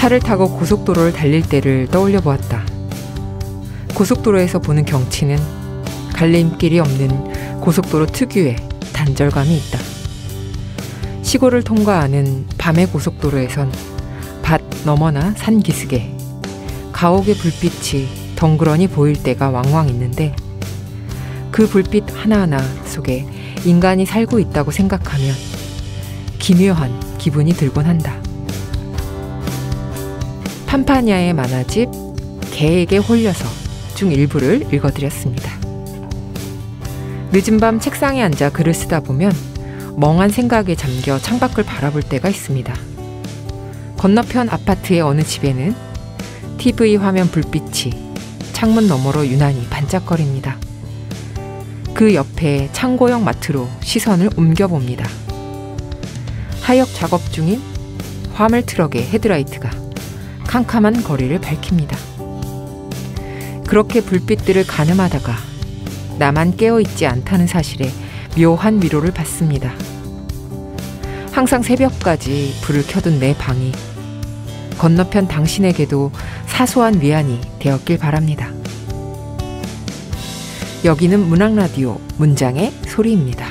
차를 타고 고속도로를 달릴 때를 떠올려 보았다. 고속도로에서 보는 경치는 갈림길이 없는 고속도로 특유의 단절감이 있다. 시골을 통과하는 밤의 고속도로에선 밭 너머나 산 기슭에 가옥의 불빛이 덩그러니 보일 때가 왕왕 있는데 그 불빛 하나하나 속에 인간이 살고 있다고 생각하면 기묘한 기분이 들곤 한다. 판파니아의 만화집 개에게 홀려서 중 일부를 읽어드렸습니다. 늦은 밤 책상에 앉아 글을 쓰다 보면 멍한 생각에 잠겨 창밖을 바라볼 때가 있습니다. 건너편 아파트의 어느 집에는 TV 화면 불빛이 창문 너머로 유난히 반짝거립니다. 그 옆에 창고형 마트로 시선을 옮겨봅니다. 하역 작업 중인 화물 트럭의 헤드라이트가 캄캄한 거리를 밝힙니다. 그렇게 불빛들을 가늠하다가 나만 깨어있지 않다는 사실에 묘한 위로를 받습니다. 항상 새벽까지 불을 켜둔 내 방이 건너편 당신에게도 사소한 위안이 되었길 바랍니다. 여기는 문학라디오 문장의 소리입니다.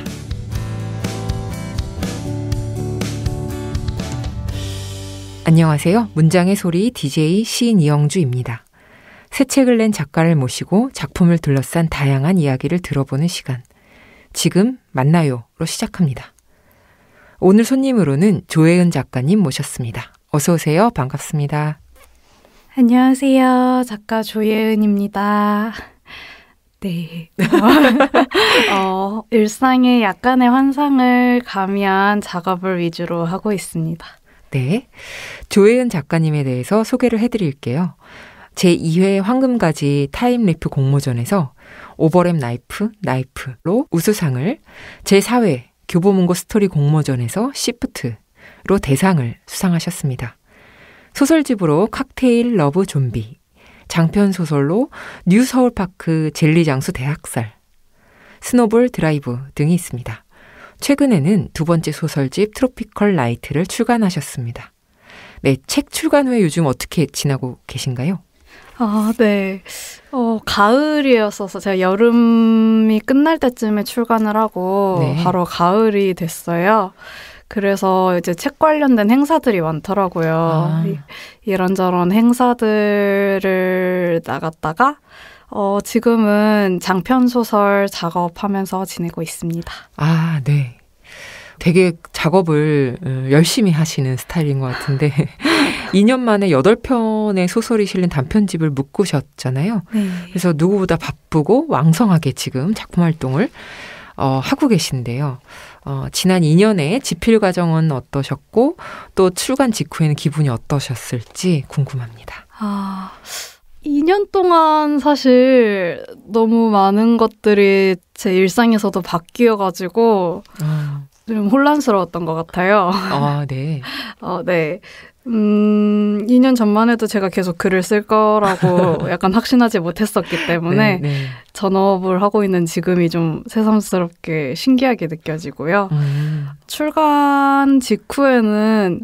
안녕하세요. 문장의 소리 DJ 시인 이영주입니다. 새 책을 낸 작가를 모시고 작품을 둘러싼 다양한 이야기를 들어보는 시간. 지금 만나요로 시작합니다. 오늘 손님으로는 조혜은 작가님 모셨습니다. 어서 오세요. 반갑습니다. 안녕하세요. 작가 조혜은입니다 네. 어, 어, 일상의 약간의 환상을 가미한 작업을 위주로 하고 있습니다. 네. 조혜은 작가님에 대해서 소개를 해드릴게요. 제2회 황금가지 타임리프 공모전에서 오버랩 나이프, 나이프로 우수상을, 제4회 교보문고 스토리 공모전에서 시프트로 대상을 수상하셨습니다. 소설집으로 칵테일 러브 좀비, 장편소설로 뉴 서울파크 젤리장수 대학살, 스노볼 드라이브 등이 있습니다. 최근에는 두 번째 소설집 트로피컬 라이트를 출간하셨습니다. 네, 책 출간 후에 요즘 어떻게 지나고 계신가요? 아, 네. 어, 가을이었어서 제가 여름이 끝날 때쯤에 출간을 하고 네. 바로 가을이 됐어요. 그래서 이제 책 관련된 행사들이 많더라고요. 아. 이런저런 행사들을 나갔다가 어, 지금은 장편 소설 작업하면서 지내고 있습니다. 아, 네. 되게 작업을 어, 열심히 하시는 스타일인 것 같은데 2년 만에 8편의 소설이 실린 단편집을 묶으셨잖아요. 네. 그래서 누구보다 바쁘고 왕성하게 지금 작품 활동을 어, 하고 계신데요. 어, 지난 2년의 집필 과정은 어떠셨고 또 출간 직후에는 기분이 어떠셨을지 궁금합니다. 아... 어... 2년 동안 사실 너무 많은 것들이 제 일상에서도 바뀌어가지고 아. 좀 혼란스러웠던 것 같아요. 아, 네. 어, 네. 음, 2년 전만 해도 제가 계속 글을 쓸 거라고 약간 확신하지 못했었기 때문에 네, 네. 전업을 하고 있는 지금이 좀 새삼스럽게 신기하게 느껴지고요. 음. 출간 직후에는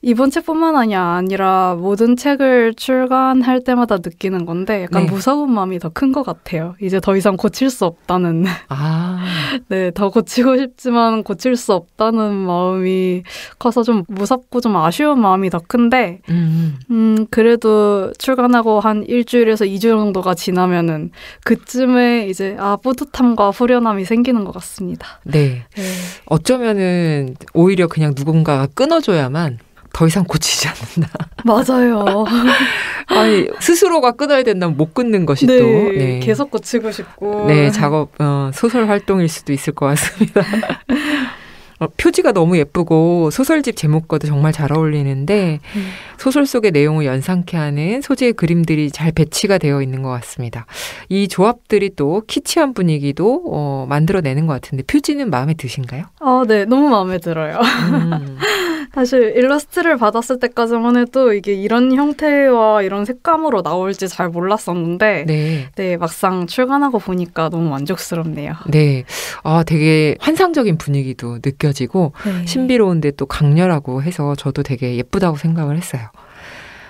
이번 책뿐만 아니라 모든 책을 출간할 때마다 느끼는 건데 약간 네. 무서운 마음이 더 큰 것 같아요. 이제 더 이상 고칠 수 없다는. 아. 네, 더 고치고 싶지만 고칠 수 없다는 마음이 커서 좀 무섭고 좀 아쉬운 마음이 더 큰데, 음, 음 그래도 출간하고 한 일주일에서 이주 정도가 지나면은 그쯤에 이제 아, 뿌듯함과 후련함이 생기는 것 같습니다. 네. 네. 어쩌면은 오히려 그냥 누군가가 끊어줘야만 더 이상 고치지 않는다. 맞아요. 아니, 스스로가 끊어야 된다면 못 끊는 것이 네, 또. 네. 계속 고치고 싶고. 네, 작업, 어, 소설 활동일 수도 있을 것 같습니다. 어, 표지가 너무 예쁘고 소설집 제목과도 정말 잘 어울리는데 음. 소설 속의 내용을 연상케 하는 소재의 그림들이 잘 배치가 되어 있는 것 같습니다. 이 조합들이 또 키치한 분위기도 어, 만들어내는 것 같은데 표지는 마음에 드신가요? 아, 네, 너무 마음에 들어요. 음. 사실 일러스트를 받았을 때까지만 해도 이게 이런 형태와 이런 색감으로 나올지 잘 몰랐었는데 네. 네, 막상 출간하고 보니까 너무 만족스럽네요. 네. 아, 되게 환상적인 분위기도 느껴지고 네. 신비로운데 또 강렬하고 해서 저도 되게 예쁘다고 생각을 했어요.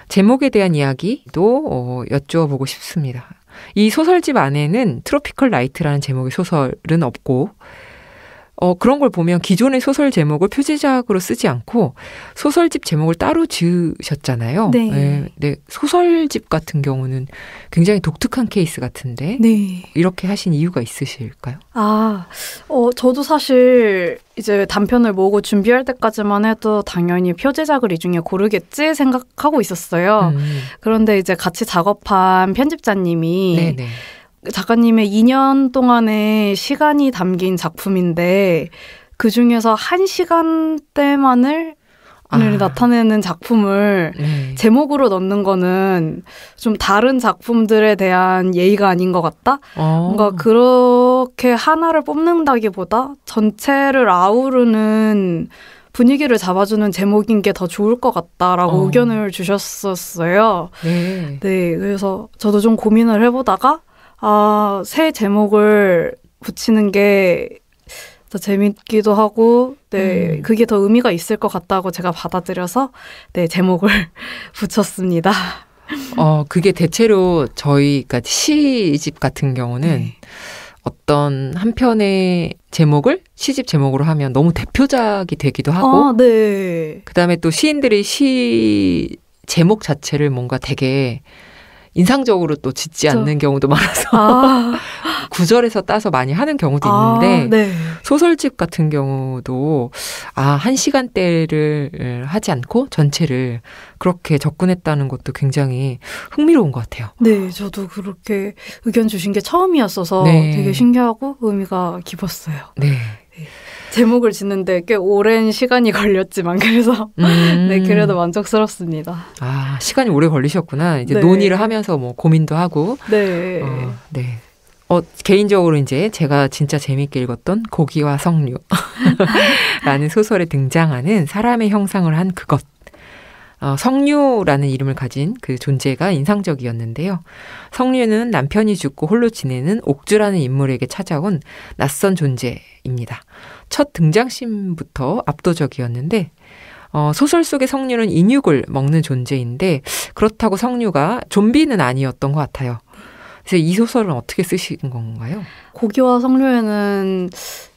제목에 대한 이야기도 어, 여쭈어보고 싶습니다. 이 소설집 안에는 트로피컬 라이트라는 제목의 소설은 없고 어, 그런 걸 보면 기존의 소설 제목을 표제작으로 쓰지 않고 소설집 제목을 따로 지으셨잖아요. 네. 네. 네. 소설집 같은 경우는 굉장히 독특한 케이스 같은데. 네. 이렇게 하신 이유가 있으실까요? 아, 어, 저도 사실 이제 단편을 모으고 준비할 때까지만 해도 당연히 표제작을 이 중에 고르겠지 생각하고 있었어요. 음. 그런데 이제 같이 작업한 편집자님이 네네. 네. 작가님의 2년 동안의 시간이 담긴 작품인데 그 중에서 한 시간대만을 아. 나타내는 작품을 네. 제목으로 넣는 거는 좀 다른 작품들에 대한 예의가 아닌 것 같다? 오. 어. 뭔가 그렇게 하나를 뽑는다기보다 전체를 아우르는 분위기를 잡아주는 제목인 게 더 좋을 것 같다라고 어. 의견을 주셨었어요. 네. 네. 그래서 저도 좀 고민을 해보다가 아, 새 제목을 붙이는 게 더 재밌기도 하고, 네, 음. 그게 더 의미가 있을 것 같다고 제가 받아들여서, 네, 제목을 붙였습니다. 어, 그게 대체로 저희, 그니까 시집 같은 경우는 네. 어떤 한 편의 제목을 시집 제목으로 하면 너무 대표작이 되기도 하고, 아, 네. 그 다음에 또 시인들의 시 제목 자체를 뭔가 되게 인상적으로 또 짓지 그렇 않는 경우도 많아서 아. 구절에서 따서 많이 하는 경우도 아, 있는데 네. 소설집 같은 경우도 아한 시간대를 하지 않고 전체를 그렇게 접근했다는 것도 굉장히 흥미로운 것 같아요. 네, 저도 그렇게 의견 주신 게 처음이었어서 네. 되게 신기하고 의미가 깊었어요. 네. 네. 제목을 짓는데 꽤 오랜 시간이 걸렸지만 그래서 음. 네 그래도 만족스럽습니다. 아 시간이 오래 걸리셨구나. 이제 네. 논의를 하면서 뭐 고민도 하고. 네. 어, 네. 어, 개인적으로 이제 제가 진짜 재밌게 읽었던 고기와 성류 라는 소설에 등장하는 사람의 형상을 한 그것. 어, 성류라는 이름을 가진 그 존재가 인상적이었는데요. 성류는 남편이 죽고 홀로 지내는 옥주라는 인물에게 찾아온 낯선 존재입니다. 첫 등장신부터 압도적이었는데 어, 소설 속의 성류는 인육을 먹는 존재인데 그렇다고 성류가 좀비는 아니었던 것 같아요. 그래서 이 소설은 어떻게 쓰신 건가요? 고기와 성류에는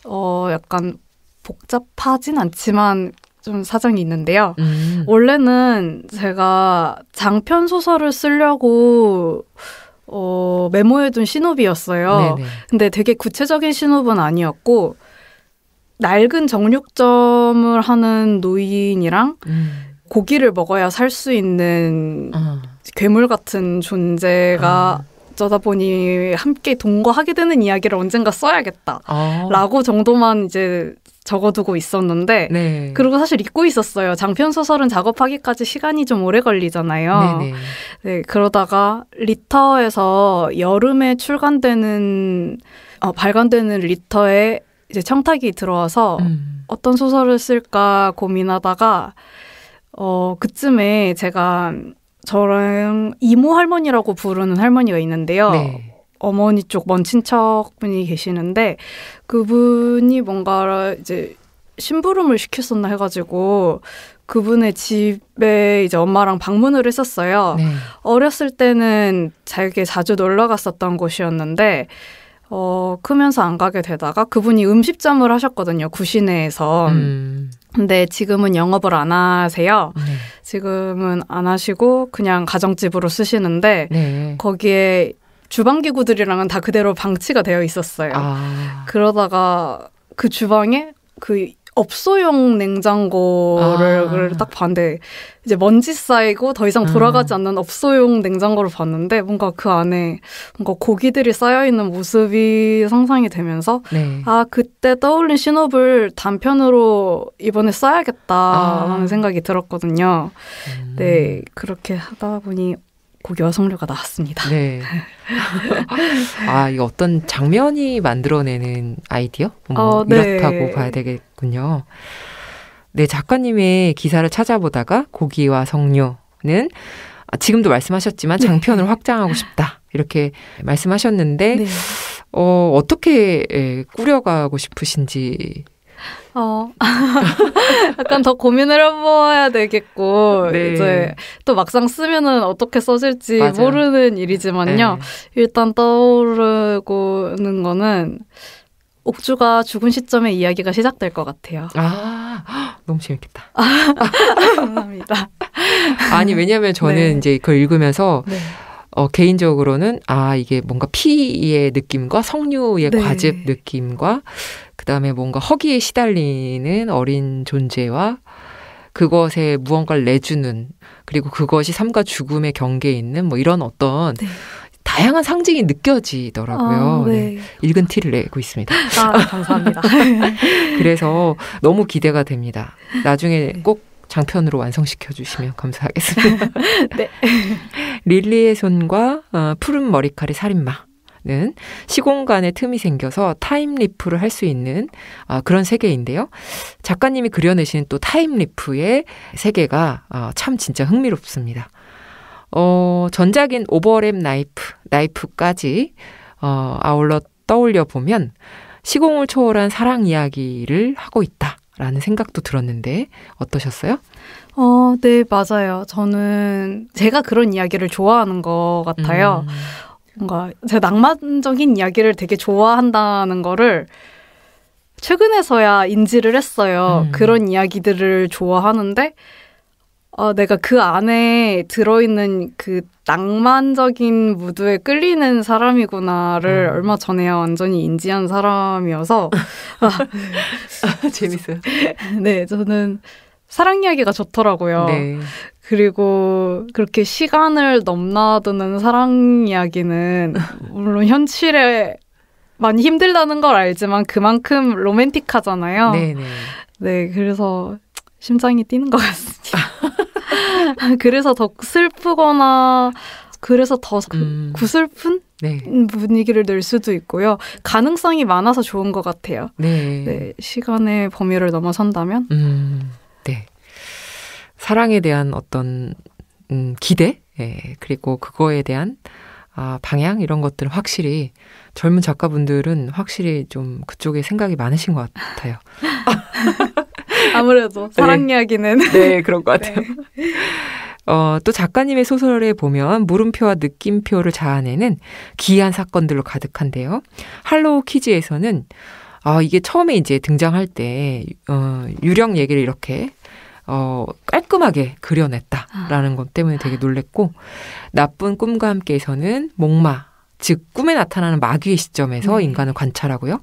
어, 약간 복잡하진 않지만 좀 사정이 있는데요. 음. 원래는 제가 장편 소설을 쓰려고 어, 메모해둔 신호비였어요. 네네. 근데 되게 구체적인 신호는 아니었고 낡은 정육점을 하는 노인이랑 음. 고기를 먹어야 살 수 있는 어. 괴물 같은 존재가 어. 아. 어다 보니 함께 동거하게 되는 이야기를 언젠가 써야겠다라고 아. 정도만 이제 적어두고 있었는데 네. 그리고 사실 잊고 있었어요. 장편 소설은 작업하기까지 시간이 좀 오래 걸리잖아요. 네네. 네. 네, 그러다가 리터에서 여름에 출간되는 어, 발간되는 리터에 이제 청탁이 들어와서 음. 어떤 소설을 쓸까 고민하다가 어 그쯤에 제가 저랑 이모 할머니라고 부르는 할머니가 있는데요. 네. 어머니 쪽 먼 친척분이 계시는데 그분이 뭔가 이제 심부름을 시켰었나 해가지고 그분의 집에 이제 엄마랑 방문을 했었어요. 네. 어렸을 때는 자기게 자주 놀러 갔었던 곳이었는데 어, 크면서 안 가게 되다가 그분이 음식점을 하셨거든요. 구시내에서. 음. 근데 지금은 영업을 안 하세요. 네. 지금은 안 하시고 그냥 가정집으로 쓰시는데 네. 거기에 주방 기구들이랑은 다 그대로 방치가 되어 있었어요. 아. 그러다가 그 주방에 그 업소용 냉장고를 아. 딱 봤는데 이제 먼지 쌓이고 더 이상 음. 돌아가지 아. 않는 업소용 냉장고를 봤는데 뭔가 그 안에 뭔가 고기들이 쌓여 있는 모습이 상상이 되면서 네. 아 그때 떠올린 신업을 단편으로 이번에 써야겠다라는 아. 생각이 들었거든요. 음. 네 그렇게 하다 보니 곡 여성류가 나왔습니다. 네. 아, 이거 어떤 장면이 만들어내는 아이디어? 뭐 어, 네. 이렇다고 봐야 되겠군요. 네, 작가님의 기사를 찾아보다가 고기와 성류는 아, 지금도 말씀하셨지만 네. 장편을 네. 확장하고 싶다. 이렇게 말씀하셨는데 네. 어, 어떻게 예, 꾸려가고 싶으신지 어. 약간 더 고민을 해보아야 되겠고, 네. 이제 또 막상 쓰면은 어떻게 써질지 맞아요. 모르는 일이지만요. 네. 일단 떠오르고는 거는, 옥주가 죽은 시점에 이야기가 시작될 것 같아요. 아, 너무 재밌겠다. 감사합니다. 아니, 왜냐면 저는 네. 이제 그걸 읽으면서, 네. 어, 개인적으로는, 아, 이게 뭔가 피의 느낌과 성류의 네. 과즙 느낌과 그 다음에 뭔가 허기에 시달리는 어린 존재와 그것에 무언가를 내주는 그리고 그것이 삶과 죽음의 경계에 있는 뭐 이런 어떤 네. 다양한 상징이 느껴지더라고요. 아, 네. 읽은 티를 내고 있습니다. 아, 감사합니다. 그래서 너무 기대가 됩니다. 나중에 네. 꼭 장편으로 완성시켜 주시면 감사하겠습니다. 네. 릴리의 손과 어, 푸른 머리칼의 살인마 는 시공간의 틈이 생겨서 타임리프를 할 수 있는 아, 그런 세계인데요. 작가님이 그려내신 또 타임리프의 세계가 아, 참 진짜 흥미롭습니다. 어, 전작인 오버랩 나이프, 나이프까지 어, 아울러 떠올려 보면 시공을 초월한 사랑 이야기를 하고 있다. 라는 생각도 들었는데 어떠셨어요? 어, 네, 맞아요. 저는 제가 그런 이야기를 좋아하는 것 같아요. 음. 뭔가 제가 낭만적인 이야기를 되게 좋아한다는 거를 최근에서야 인지를 했어요. 음. 그런 이야기들을 좋아하는데 어, 내가 그 안에 들어있는 그 낭만적인 무드에 끌리는 사람이구나를 음. 얼마 전에야 완전히 인지한 사람이어서 아, 재밌어요. 네, 저는 사랑 이야기가 좋더라고요. 네. 그리고 그렇게 시간을 넘나드는 사랑 이야기는 물론 현실에 많이 힘들다는 걸 알지만 그만큼 로맨틱하잖아요. 네네. 네. 네, 그래서 심장이 뛰는 것 같습니다. 그래서 더 슬프거나 그래서 더 그 음. 구슬픈 네. 분위기를 낼 수도 있고요. 가능성이 많아서 좋은 것 같아요. 네. 네 시간의 범위를 넘어선다면. 음. 사랑에 대한 어떤 음, 기대, 예, 그리고 그거에 대한 아, 방향 이런 것들 은 확실히 젊은 작가분들은 확실히 좀 그쪽에 생각이 많으신 것 같아요. 아무래도 네. 사랑 네. 이야기는 네 그런 것 같아요. 네. 어, 또 작가님의 소설에 보면 물음표와 느낌표를 자아내는 기이한 사건들로 가득한데요. 할로우 키즈에서는 아, 이게 처음에 이제 등장할 때, 어, 유령 얘기를 이렇게 어, 깔끔하게 그려냈다라는 아. 것 때문에 되게 놀랬고 나쁜 꿈과 함께에서는 목마 즉 꿈에 나타나는 마귀의 시점에서 네. 인간을 관찰하고요.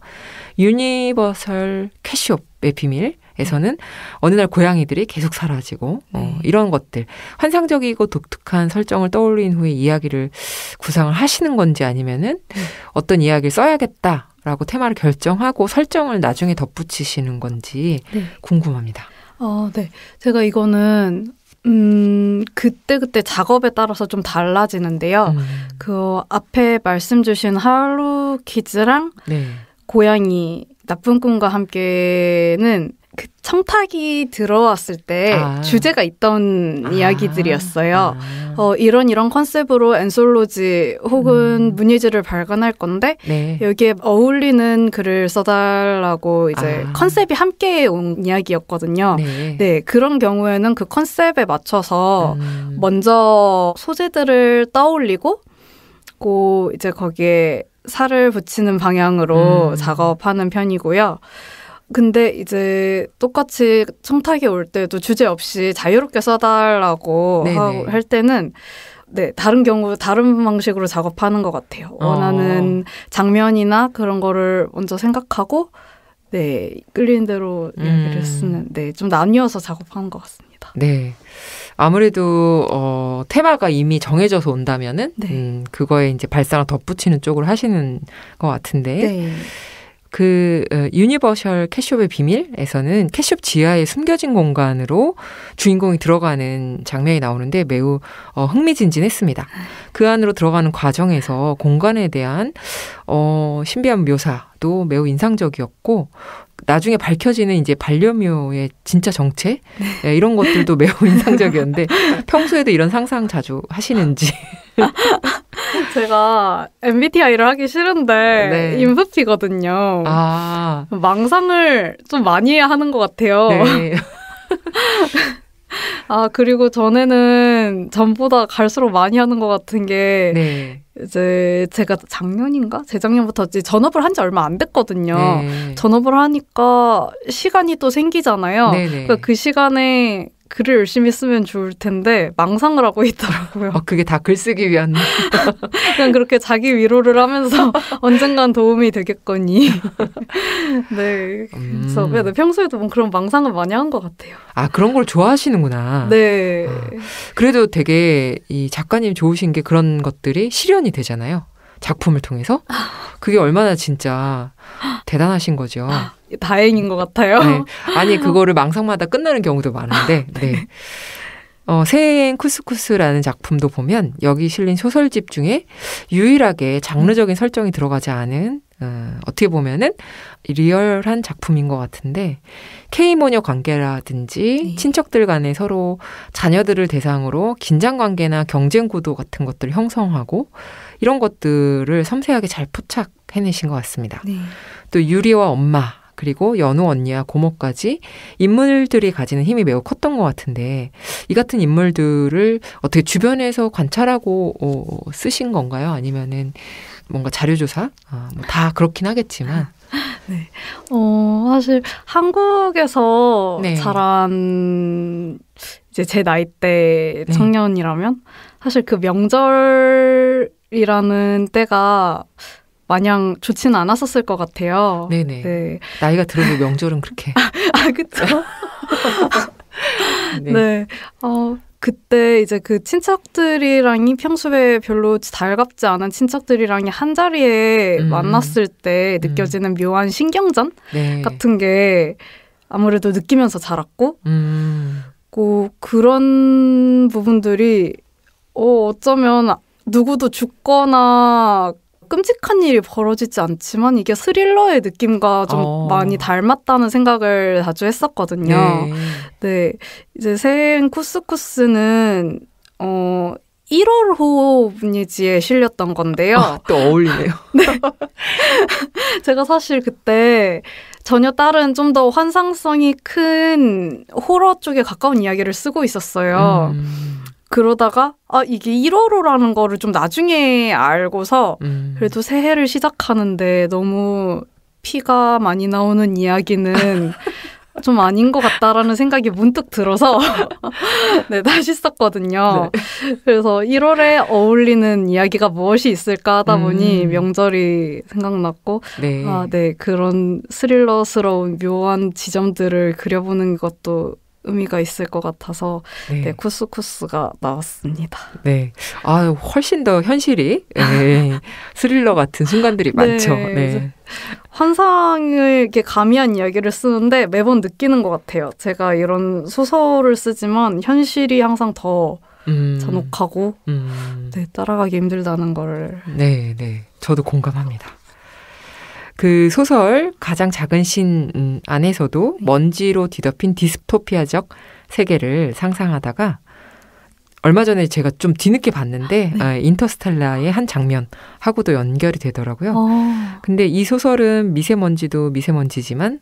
유니버설 캐시업의 비밀에서는 네. 어느 날 고양이들이 계속 사라지고 뭐 네. 어, 이런 것들 환상적이고 독특한 설정을 떠올린 후에 이야기를 구상을 하시는 건지 아니면은 네. 어떤 이야기를 써야겠다라고 테마를 결정하고 설정을 나중에 덧붙이시는 건지 네. 궁금합니다. 어, 네. 제가 이거는 음, 그때그때 그때 작업에 따라서 좀 달라지는데요. 음. 그 앞에 말씀 주신 하루 키즈랑 네. 고양이 나쁜 꿈과 함께는 그 청탁이 들어왔을 때 아. 주제가 있던 아. 이야기들이었어요. 아. 어, 이런 이런 컨셉으로 엔솔로지 혹은 음. 문의지를 발간할 건데 네. 여기에 어울리는 글을 써달라고 이제 아. 컨셉이 함께 온 이야기였거든요. 네. 네 그런 경우에는 그 컨셉에 맞춰서 음. 먼저 소재들을 떠올리고 고 이제 거기에 살을 붙이는 방향으로 음. 작업하는 편이고요. 근데 이제 똑같이 청탁이 올 때도 주제 없이 자유롭게 써달라고 네, 하할 네. 때는 네, 다른 경우 다른 방식으로 작업하는 것 같아요. 어. 원하는 장면이나 그런 거를 먼저 생각하고 네, 끌린 대로 얘기를 음. 쓰는 네, 좀 나뉘어서 작업하는 것 같습니다. 네. 아무래도 어 테마가 이미 정해져서 온다면은 네. 음, 그거에 이제 발사을 덧붙이는 쪽으로 하시는 것 같은데. 네. 그 어, 유니버셜 캐숍의 비밀에서는 캐숍 지하에 숨겨진 공간으로 주인공이 들어가는 장면이 나오는데 매우 어, 흥미진진했습니다. 그 안으로 들어가는 과정에서 공간에 대한 어, 신비한 묘사도 매우 인상적이었고 나중에 밝혀지는 이제 반려묘의 진짜 정체 네, 이런 것들도 매우 인상적이었는데 평소에도 이런 상상 자주 하시는지 제가 MBTI를 하기 싫은데 네. 인프피거든요. 아. 망상을 좀 많이 해야 하는 것 같아요. 네. 아, 그리고 전에는 전보다 갈수록 많이 하는 것 같은 게 네. 이제 제가 작년인가 재작년부터 이제 전업을 한 지 얼마 안 됐거든요. 네. 전업을 하니까 시간이 또 생기잖아요. 네, 그 시간에 글을 열심히 쓰면 좋을 텐데 망상을 하고 있더라고요. 아, 그게 다 글쓰기 위한 그냥 그렇게 자기 위로를 하면서 언젠간 도움이 되겠거니. 네. 그래서 음. 네, 네, 평소에도 뭐 그런 망상을 많이 한 것 같아요. 아 그런 걸 좋아하시는구나. 네. 아, 그래도 되게 이 작가님 좋으신 게 그런 것들이 실현이 되잖아요. 작품을 통해서 그게 얼마나 진짜 대단하신 거죠. 아, 다행인 것 같아요. 네. 아니 그거를 망상마다 끝나는 경우도 많은데. 아, 네. 네. 어, 새해엔 쿠스쿠스라는 작품도 보면 여기 실린 소설집 중에 유일하게 장르적인 설정이 들어가지 않은 어, 어떻게 보면은 리얼한 작품인 것 같은데 케이 모녀 관계라든지 네. 친척들 간에 서로 자녀들을 대상으로 긴장 관계나 경쟁 구도 같은 것들을 형성하고 이런 것들을 섬세하게 잘 포착해내신 것 같습니다. 네. 또 유리와 엄마 그리고 연우 언니와 고모까지 인물들이 가지는 힘이 매우 컸던 것 같은데 이 같은 인물들을 어떻게 주변에서 관찰하고 어, 쓰신 건가요? 아니면은 뭔가 자료조사? 아, 뭐다 그렇긴 하겠지만. 네. 어, 사실 한국에서 네. 자란 이제 제 나이 대 네. 청년이라면 사실 그 명절이라는 때가 마냥 좋지는 않았었을 것 같아요. 네네. 네. 나이가 들어도 명절은 그렇게. 아, 아 그쵸. 네. 네. 어, 그때 이제 그 친척들이랑이 평소에 별로 달갑지 않은 친척들이랑이 한 자리에 음. 만났을 때 음. 느껴지는 음. 묘한 신경전 네. 같은 게 아무래도 느끼면서 자랐고, 음. 고 그런 부분들이 어, 어쩌면 누구도 죽거나 끔찍한 일이 벌어지지 않지만 이게 스릴러의 느낌과 좀 어. 많이 닮았다는 생각을 자주 했었거든요. 네. 네. 이제 새해엔 쿠스쿠스는 어 1월호 분위지에 실렸던 건데요. 아, 또 어울리네요. 네. 제가 사실 그때 전혀 다른 좀 더 환상성이 큰 호러 쪽에 가까운 이야기를 쓰고 있었어요. 음. 그러다가 아 이게 1월호라는 거를 좀 나중에 알고서 음. 그래도 새해를 시작하는데 너무 피가 많이 나오는 이야기는 좀 아닌 것 같다라는 생각이 문득 들어서 네 다시 썼거든요. 네. 그래서 1월에 어울리는 이야기가 무엇이 있을까 하다 보니 음. 명절이 생각났고 네. 아네 그런 스릴러스러운 묘한 지점들을 그려보는 것도 의미가 있을 것 같아서 네, 네 쿠스쿠스가 나왔습니다. 네, 아 훨씬 더 현실이 네, 스릴러 같은 순간들이 네, 많죠. 네. 환상을 이렇게 가미한 이야기를 쓰는데 매번 느끼는 것 같아요. 제가 이런 소설을 쓰지만 현실이 항상 더 음, 잔혹하고 음. 네, 따라가기 힘들다는 걸. 네, 네, 저도 공감합니다. 그 소설 가장 작은 신 음, 안에서도 네. 먼지로 뒤덮인 디스토피아적 세계를 상상하다가 얼마 전에 제가 좀 뒤늦게 봤는데 아, 네. 아, 인터스텔라의 한 장면하고도 연결이 되더라고요. 오. 어. 근데 이 소설은 미세먼지도 미세먼지지만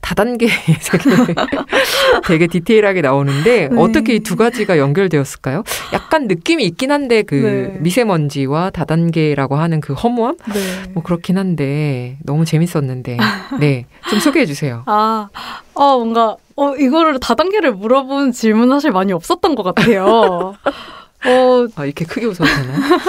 다단계 예색이 되게 디테일하게 나오는데 네. 어떻게 이 두 가지가 연결되었을까요? 약간 느낌이 있긴 한데 그 네. 미세먼지와 다단계라고 하는 그 허무함? 네. 뭐 그렇긴 한데 너무 재밌었는데 네. 좀 소개해 주세요. 아, 어, 뭔가 어, 이거를 다단계를 물어본 질문 사실 많이 없었던 것 같아요. 어, 아, 이렇게 크게 웃어도 되나?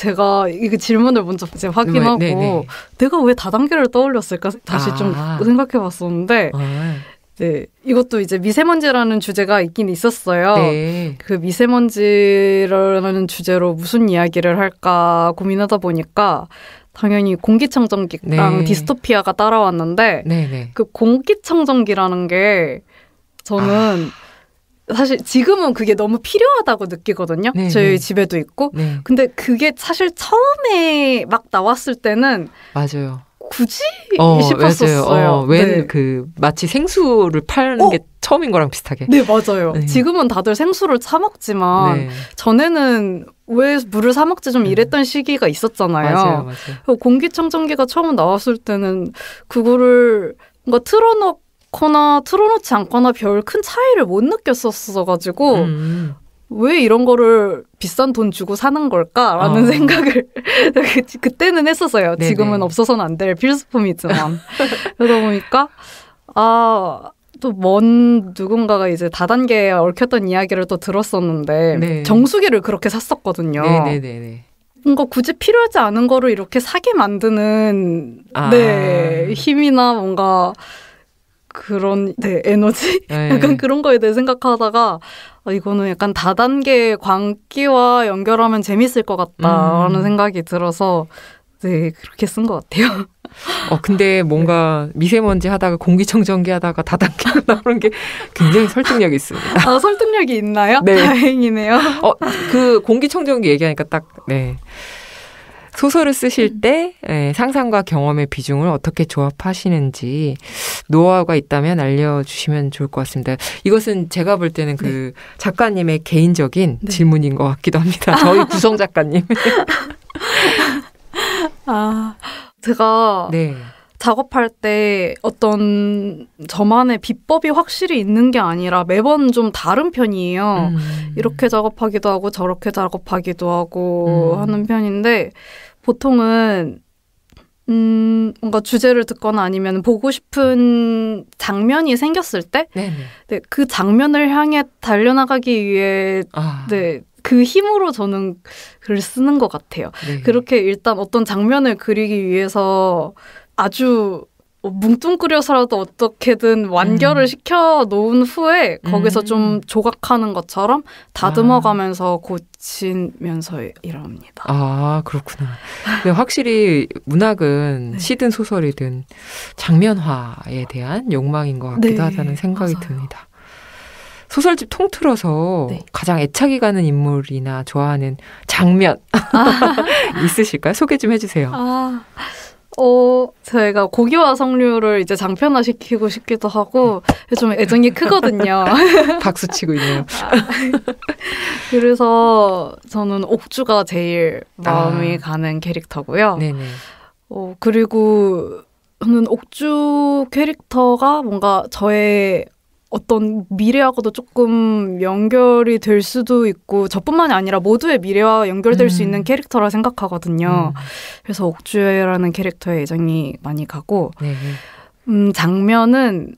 제가 이 질문을 먼저 이제 확인하고 네, 네. 내가 왜 다단계를 떠올렸을까 다시 아. 좀 생각해봤었는데 아. 네, 이것도 이제 미세먼지라는 주제가 있긴 있었어요. 네. 그 미세먼지라는 주제로 무슨 이야기를 할까 고민하다 보니까 당연히 공기청정기랑 네. 디스토피아가 따라왔는데 네, 네. 그 공기청정기라는 게 저는 아. 사실 지금은 그게 너무 필요하다고 느끼거든요. 네 저희 네. 집에도 있고. 네. 근데 그게 사실 처음에 막 나왔을 때는 맞아요. 굳이 어, 싶었었어요. 웬그 어, 네. 그 마치 생수를 팔는 어? 게 처음인 거랑 비슷하게. 네 맞아요. 네. 지금은 다들 생수를 사 먹지만 네. 전에는 왜 물을 사 먹지 좀 네. 이랬던 시기가 있었잖아요. 맞아요, 맞아요. 공기청정기가 처음 나왔을 때는 그거를 뭔가 틀어놓고 거나 틀어놓지 않거나 별 큰 차이를 못 느꼈었어가지고 음. 왜 이런 거를 비싼 돈 주고 사는 걸까라는 어. 생각을 그때는 했었어요. 네네. 지금은 없어서는 안 될 필수품이지만 그러다 보니까 아. 또먼 누군가가 이제 다단계에 얽혔던 이야기를 또 들었었는데 네. 정수기를 그렇게 샀었거든요. 네네네 뭔가 굳이 필요하지 않은 거를 이렇게 사게 만드는 아. 네 힘이나 뭔가 그런 네, 에너지 네. 약간 그런 거에 대해 생각하다가 어, 이거는 약간 다단계 광기와 연결하면 재밌을 것 같다라는 음. 생각이 들어서 네 그렇게 쓴 것 같아요. 어 근데 뭔가 네. 미세먼지 하다가 공기청정기 하다가 다단계로 나오는 게 굉장히 설득력이 있습니다. 아 설득력이 있나요? 네. 다행이네요. 어그 공기청정기 얘기하니까 딱 네. 소설을 쓰실 음. 때 예, 상상과 경험의 비중을 어떻게 조합하시는지 노하우가 있다면 알려주시면 좋을 것 같습니다. 이것은 제가 볼 때는 그 네. 작가님의 개인적인 네. 질문인 것 같기도 합니다. 저희 구성 작가님. 아, 제가 네. 작업할 때 어떤 저만의 비법이 확실히 있는 게 아니라 매번 좀 다른 편이에요. 음. 이렇게 작업하기도 하고 저렇게 작업하기도 하고 음. 하는 편인데 보통은 음, 뭔가 주제를 듣거나 아니면 보고 싶은 장면이 생겼을 때, 네그 네, 장면을 향해 달려나가기 위해, 아. 네, 그 힘으로 저는 글을 쓰는 것 같아요. 네. 그렇게 일단 어떤 장면을 그리기 위해서 아주 뭉뚱그려서라도 어떻게든 완결을 음. 시켜 놓은 후에 거기서 음. 좀 조각하는 것처럼 다듬어 가면서 아. 고치면서 일합니다. 아, 그렇구나. 확실히 문학은 네. 시든 소설이든 장면화에 대한 욕망인 것 같기도 네, 하다는 생각이 맞아요. 듭니다. 소설집 통틀어서 네. 가장 애착이 가는 인물이나 좋아하는 장면 아. 있으실까요? 소개 좀 해주세요. 아. 어, 저희가 고기와 석류를 이제 장편화시키고 싶기도 하고 좀 애정이 크거든요. 박수 치고 있네요. 아. 그래서 저는 옥주가 제일 마음이 아. 가는 캐릭터고요. 네네. 어, 그리고 저는 옥주 캐릭터가 뭔가 저의 어떤 미래하고도 조금 연결이 될 수도 있고 저뿐만이 아니라 모두의 미래와 연결될 음. 수 있는 캐릭터라 생각하거든요. 음. 그래서 옥주라는 캐릭터에 애정이 많이 가고 네. 음, 장면은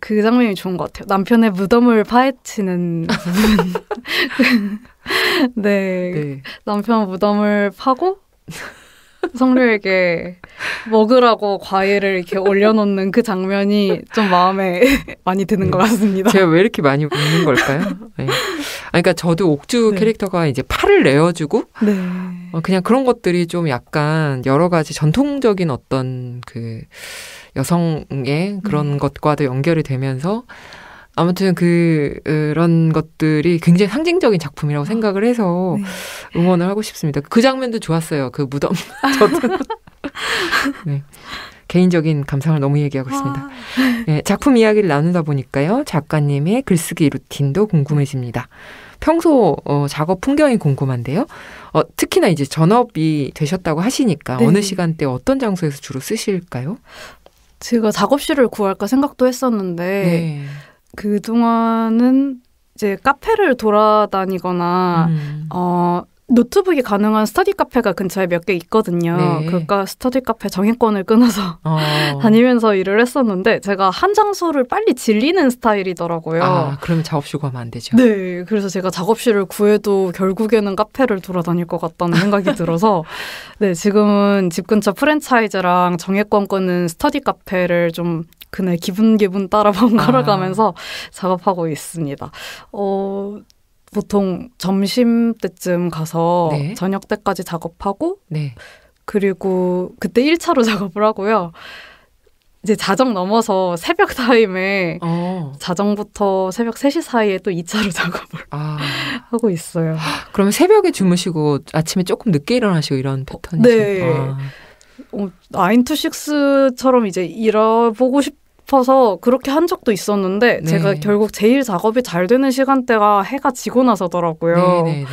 그 장면이 좋은 것 같아요. 남편의 무덤을 파헤치는 부분. 네. 네. 남편 무덤을 파고 성류에게 먹으라고 과일을 이렇게 올려놓는 그 장면이 좀 마음에 많이 드는 네. 것 같습니다. 제가 왜 이렇게 많이 웃는 걸까요? 네. 아, 그러니까 저도 옥주 네. 캐릭터가 이제 팔을 내어주고 네. 어, 그냥 그런 것들이 좀 약간 여러 가지 전통적인 어떤 그 여성의 그런 음. 것과도 연결이 되면서 아무튼 그, 런 것들이 굉장히 상징적인 작품이라고 생각을 해서 네. 응원을 하고 싶습니다. 그 장면도 좋았어요. 그 무덤. 저도. 네. 개인적인 감상을 너무 얘기하고 있습니다. 네, 작품 이야기를 나누다 보니까요. 작가님의 글쓰기 루틴도 궁금해집니다. 평소 어, 작업 풍경이 궁금한데요. 어, 특히나 이제 전업이 되셨다고 하시니까 네. 어느 시간대 어떤 장소에서 주로 쓰실까요? 제가 작업실을 구할까 생각도 했었는데 네. 그 동안은 이제 카페를 돌아다니거나 음. 어 노트북이 가능한 스터디 카페가 근처에 몇 개 있거든요. 네. 그러니까 스터디 카페 정액권을 끊어서 어. 다니면서 일을 했었는데 제가 한 장소를 빨리 질리는 스타일이더라고요. 아, 그러면 작업실 가면 안 되죠. 네, 그래서 제가 작업실을 구해도 결국에는 카페를 돌아다닐 것 같다는 생각이 들어서 네, 지금은 집 근처 프랜차이즈랑 정액권 끊은 스터디 카페를 좀 그날 기분 기분 따라 번갈아 가면서 아. 작업하고 있습니다. 어, 보통 점심 때쯤 가서 네. 저녁 때까지 작업하고 네. 그리고 그때 1차로 작업을 하고요. 이제 자정 넘어서 새벽 타임에 어. 자정부터 새벽 3시 사이에 또 2차로 작업을 아. 하고 있어요. 그러면 새벽에 주무시고 아침에 조금 늦게 일어나시고 이런 어, 패턴이죠. 네. 아. 어, 나인투식스처럼 이제 일어보고 싶어서 그렇게 한 적도 있었는데 네. 제가 결국 제일 작업이 잘 되는 시간대가 해가 지고 나서더라고요. 네, 네, 네.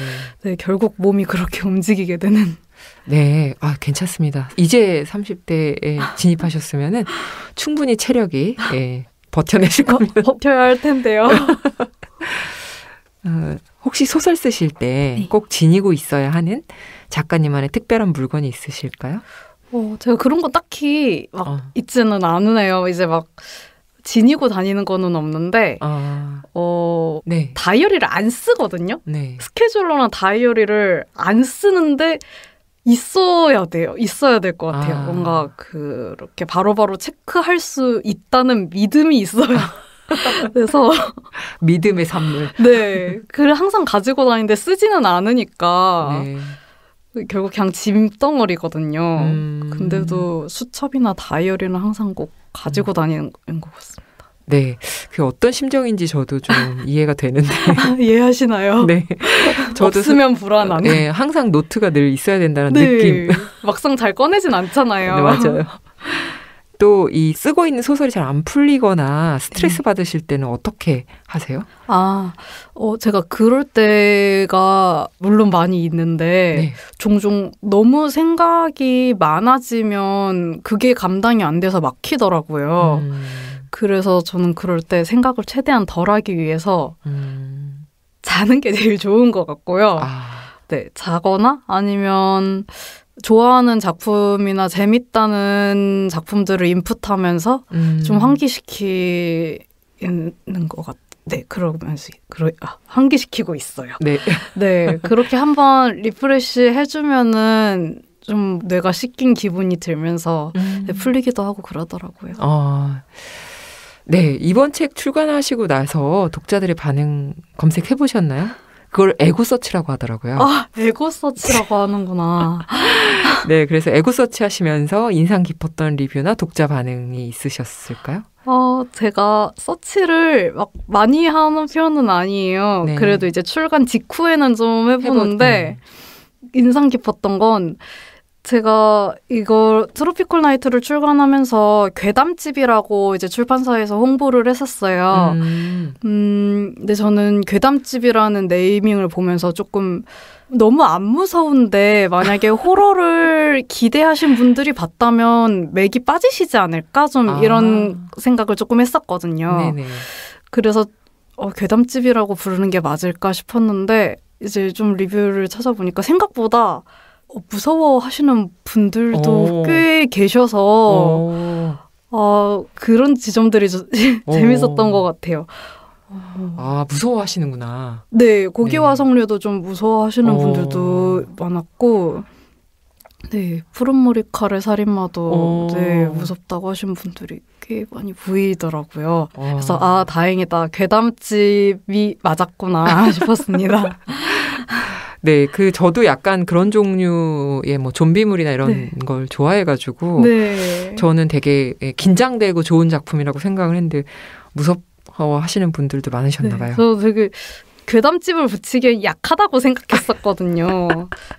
네 결국 몸이 그렇게 움직이게 되는. 네, 아 괜찮습니다. 이제 30대에 진입하셨으면은 충분히 체력이 예, 버텨내실 어, 겁니다. 버텨야 할 텐데요. 어, 혹시 소설 쓰실 때 꼭 지니고 있어야 하는 작가님만의 특별한 물건이 있으실까요? 어, 제가 그런 거 딱히 막 어. 있지는 않으네요. 이제 막 지니고 다니는 거는 없는데 아... 어 네. 다이어리를 안 쓰거든요. 네. 스케줄러나 다이어리를 안 쓰는데 있어야 돼요. 있어야 될 것 같아요. 아... 뭔가 그렇게 바로바로 체크할 수 있다는 믿음이 있어요. 그래서 믿음의 산물. 네, 그를 항상 가지고 다니는데 쓰지는 않으니까. 네. 결국 그냥 짐덩어리거든요. 음. 근데도 수첩이나 다이어리는 항상 꼭 가지고 음. 다니는 것 같습니다. 네. 그 어떤 심정인지 저도 좀 이해가 되는데. 이해하시나요? 네. 저도 없면 불안한. 네. 항상 노트가 늘 있어야 된다는 네. 느낌. 막상 잘 꺼내진 않잖아요. 네, 맞아요. 또이 쓰고 있는 소설이 잘 안 풀리거나 스트레스 음. 받으실 때는 어떻게 하세요? 아, 어, 제가 그럴 때가 물론 많이 있는데 네. 종종 너무 생각이 많아지면 그게 감당이 안 돼서 막히더라고요. 음. 그래서 저는 그럴 때 생각을 최대한 덜 하기 위해서 음. 자는 게 제일 좋은 것 같고요. 아. 네, 자거나 아니면 좋아하는 작품이나 재밌다는 작품들을 인풋하면서 음. 좀 환기시키는 것 같아요. 네, 그러면서 그러, 아, 환기시키고 있어요. 네. 네, 그렇게 한번 리프레시 해주면은 좀 뇌가 씻긴 기분이 들면서 네, 음. 풀리기도 하고 그러더라고요. 어. 네, 이번 책 출간하시고 나서 독자들의 반응 검색해 보셨나요? 그걸 에고서치라고 하더라고요. 아, 에고서치라고 하는구나. 네, 그래서 에고서치 하시면서 인상 깊었던 리뷰나 독자 반응이 있으셨을까요? 어, 제가 서치를 막 많이 하는 편은 아니에요. 네. 그래도 이제 출간 직후에는 좀 해보는데, 해보... 음. 인상 깊었던 건 제가 이거 트로피콜 나이트를 출간하면서 괴담집이라고 이제 출판사에서 홍보를 했었어요. 음. 음, 근데 저는 괴담집이라는 네이밍을 보면서 조금 너무 안 무서운데 만약에 호러를 기대하신 분들이 봤다면 맥이 빠지시지 않을까 좀 아. 이런 생각을 조금 했었거든요. 네네. 그래서 어, 괴담집이라고 부르는 게 맞을까 싶었는데 이제 좀 리뷰를 찾아보니까 생각보다 어, 무서워하시는 분들도 오. 어. 꽤 계셔서 어. 어, 그런 지점들이 저, 재밌었던 것 같아요. 아 무서워하시는구나. 네 고기와 네. 성류도 좀 무서워하시는 오. 분들도 많았고 네 푸른 머리칼의 살인마도 네 무섭다고 하신 분들이 꽤 많이 보이더라고요. 그래서 아 다행이다 괴담집이 맞았구나 싶었습니다. 네, 그 저도 약간 그런 종류의 뭐 좀비물이나 이런 네. 걸 좋아해가지고 네. 저는 되게 예, 긴장되고 좋은 작품이라고 생각을 했는데 무섭어하시는 분들도 많으셨나 네, 봐요. 네, 저 되게 괴담집을 붙이기에 약하다고 생각했었거든요.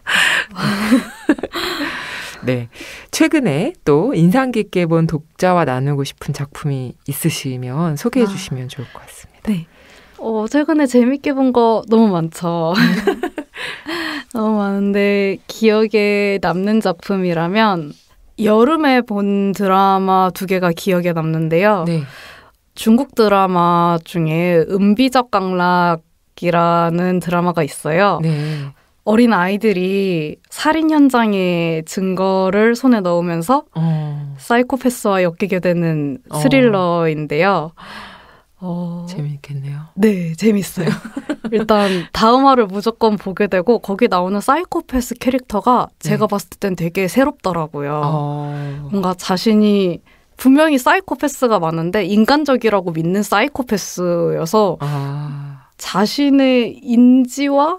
네. 최근에 또 인상 깊게 본 독자와 나누고 싶은 작품이 있으시면 소개해 아. 주시면 아, 좋을 것 같습니다. 네. 어, 최근에 재밌게 본 거 너무 많죠. 음. 너무 많은데 기억에 남는 작품이라면 여름에 본 드라마 두 개가 기억에 남는데요. 네. 중국 드라마 중에 은비적 강락이라는 드라마가 있어요. 네. 어린 아이들이 살인 현장의 증거를 손에 넣으면서 어. 사이코패스와 엮이게 되는 어. 스릴러인데요. 어. 어... 재미있겠네요. 네, 재밌어요. 일단 다음 화를 무조건 보게 되고 거기 나오는 사이코패스 캐릭터가 제가 네. 봤을 땐 되게 새롭더라고요. 어... 뭔가 자신이 분명히 사이코패스가 많은데 인간적이라고 믿는 사이코패스여서 아... 자신의 인지와